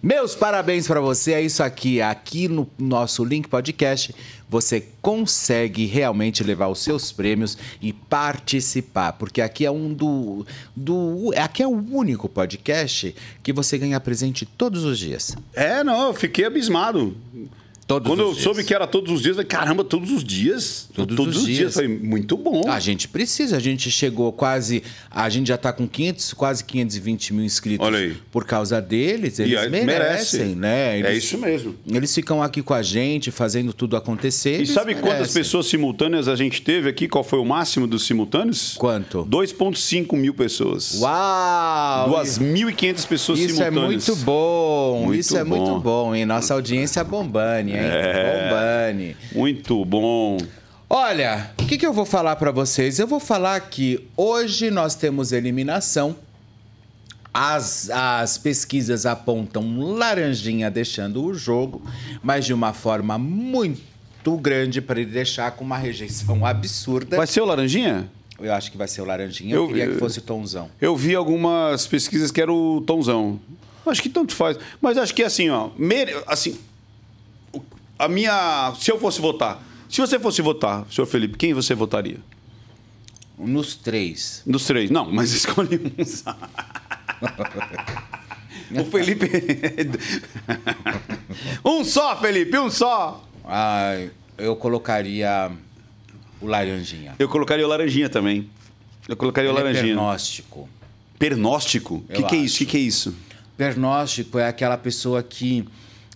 Meus parabéns para você. É isso aqui, aqui no nosso Link Podcast você consegue realmente levar os seus prêmios e participar, porque aqui é um do, do aqui é o único podcast que você ganha presente todos os dias. É, não, eu fiquei abismado. Todos Quando eu dias. soube que era todos os dias, eu falei, caramba, todos os dias? Todos, todos os, os, dias. dias. Foi muito bom. A gente precisa, a gente chegou quase. A gente já está com 500, quase 520 mil inscritos. Olha aí. Por causa deles, eles merecem, né? Eles, é isso mesmo. Eles ficam aqui com a gente, fazendo tudo acontecer. E sabe merecem. quantas pessoas simultâneas a gente teve aqui? Qual foi o máximo dos simultâneos? Quanto? 2,5 mil pessoas. Uau! 2.500 pessoas isso é simultâneas. Isso é muito bom, muito isso bom. é muito bom, hein? Nossa audiência bombando hein? É. Muito bom. Olha, o que, que eu vou falar para vocês? Eu vou falar que hoje nós temos eliminação. As, as pesquisas apontam Laranjinha deixando o jogo, mas de uma forma muito grande para ele deixar com uma rejeição absurda. Vai ser o Laranjinha? Eu acho que vai ser o Laranjinha. Eu, eu queria que fosse o Tonzão. Eu vi algumas pesquisas que era o Tonzão. Acho que tanto faz. Mas acho que é assim, ó, mere... assim, a minha. Se eu fosse votar. Se você fosse votar, senhor Felipe, quem você votaria? Nos três. Nos três, não, mas escolhe um. Só. o Felipe. um só, Felipe, um só! Ah, eu colocaria o laranjinha. Eu colocaria o laranjinha também. Eu colocaria Ele o é laranjinha. É pernóstico. Pernóstico? O que, que, é isso? O que, que é isso? Pernóstico é aquela pessoa que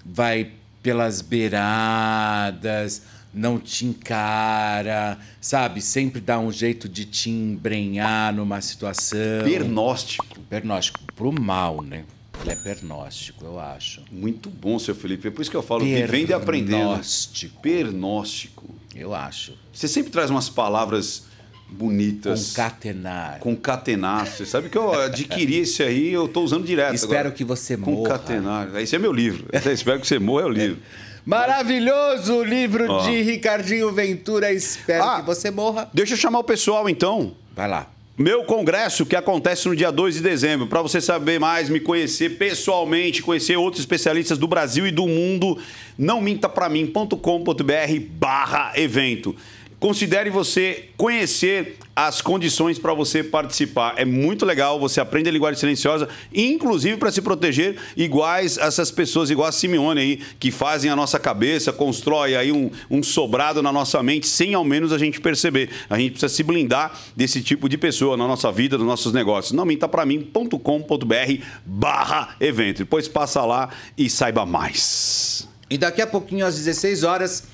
vai pelas beiradas, não te encara, sabe? Sempre dá um jeito de te embrenhar numa situação. Pernóstico. Pernóstico, pro mal, né? Ele é pernóstico, eu acho. Muito bom, seu Felipe. É por isso que eu falo pernóstico. que vem de aprender. Né? Pernóstico. Pernóstico. Eu acho. Você sempre traz umas palavras bonitas. Concatenar. Concatenar. Você sabe que eu adquiri esse aí eu estou usando direto. Espero agora. que você morra. Concatenar. Esse é meu livro. Espero que você morra é o livro. Maravilhoso livro de Ricardinho Ventura. Espero ah, que você morra. Deixa eu chamar o pessoal então. Vai lá. Meu congresso que acontece no dia 2 de dezembro. Para você saber mais, me conhecer pessoalmente, conhecer outros especialistas do Brasil e do mundo, não minta para mim.com.br/barra evento considere você conhecer as condições para você participar. É muito legal, você aprende a linguagem silenciosa, inclusive para se proteger iguais essas pessoas, igual a Simeone aí, que fazem a nossa cabeça, constrói aí um, um sobrado na nossa mente, sem ao menos a gente perceber. A gente precisa se blindar desse tipo de pessoa na nossa vida, nos nossos negócios. Não minta para mim.com.br barra evento. Depois passa lá e saiba mais. E daqui a pouquinho, às 16 horas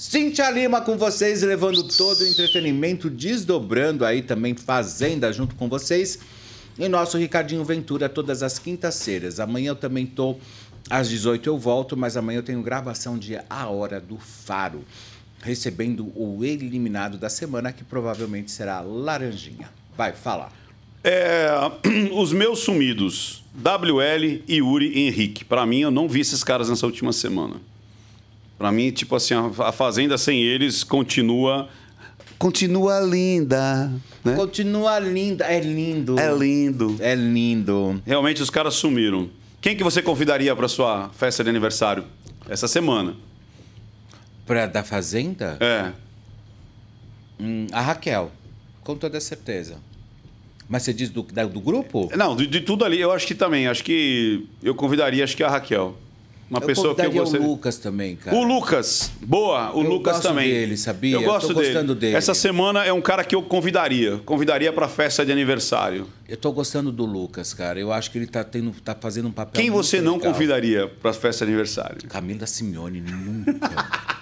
Cintia Lima com vocês, levando todo o entretenimento, desdobrando aí também Fazenda junto com vocês. E nosso Ricardinho Ventura todas as quintas-feiras. Amanhã eu também tô às 18 eu volto, mas amanhã eu tenho gravação de A Hora do Faro, recebendo o eliminado da semana, que provavelmente será Laranjinha. Vai, falar. É, os meus sumidos, WL e Yuri Henrique. Para mim, eu não vi esses caras nessa última semana. Para mim, tipo assim, a Fazenda sem eles continua continua linda. Né? Continua linda, é lindo. É lindo. É lindo. Realmente os caras sumiram. Quem que você convidaria para sua festa de aniversário essa semana? para da fazenda? É. Hum, a Raquel, com toda certeza. Mas você diz do, do grupo? Não, de, de tudo ali, eu acho que também. Acho que eu convidaria, acho que a Raquel. Uma eu pessoa que eu gostei. o Lucas também, cara. O Lucas, boa, o eu Lucas gosto também. Dele, sabia? Eu gosto eu tô dele. dele. Essa semana é um cara que eu convidaria, convidaria para festa de aniversário. Eu tô gostando do Lucas, cara. Eu acho que ele tá tendo tá fazendo um papel Quem você não legal. convidaria para festa de aniversário? Camila Simeone nunca.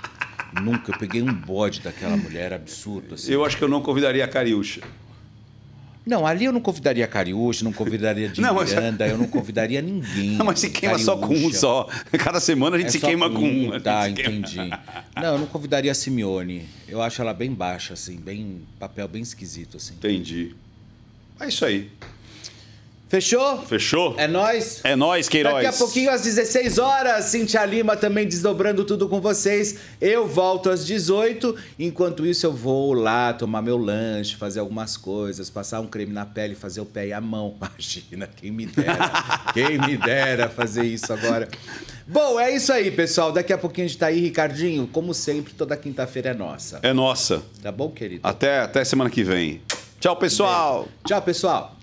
nunca. Eu peguei um bode daquela mulher absurdo assim. Eu acho que eu não convidaria a Cariúcha. Não, ali eu não convidaria Cariúcha, não convidaria de não, mas... Miranda, eu não convidaria ninguém. Não, mas se queima Cariúcha. só com um só. Cada semana a gente é se queima com um. um. Né? Tá, entendi. Não, eu não convidaria a Simeone. Eu acho ela bem baixa, assim, bem papel bem esquisito, assim. Entendi. É isso aí. Fechou? Fechou. É nós. É nós, Queiroz. Daqui a pouquinho, às 16 horas, Cintia Lima também desdobrando tudo com vocês. Eu volto às 18. Enquanto isso, eu vou lá tomar meu lanche, fazer algumas coisas, passar um creme na pele, fazer o pé e a mão. Imagina, quem me dera. quem me dera fazer isso agora. Bom, é isso aí, pessoal. Daqui a pouquinho a gente tá aí, Ricardinho. Como sempre, toda quinta-feira é nossa. É nossa. Tá bom, querido? Até, até semana que vem. Tchau, pessoal. Tchau, pessoal.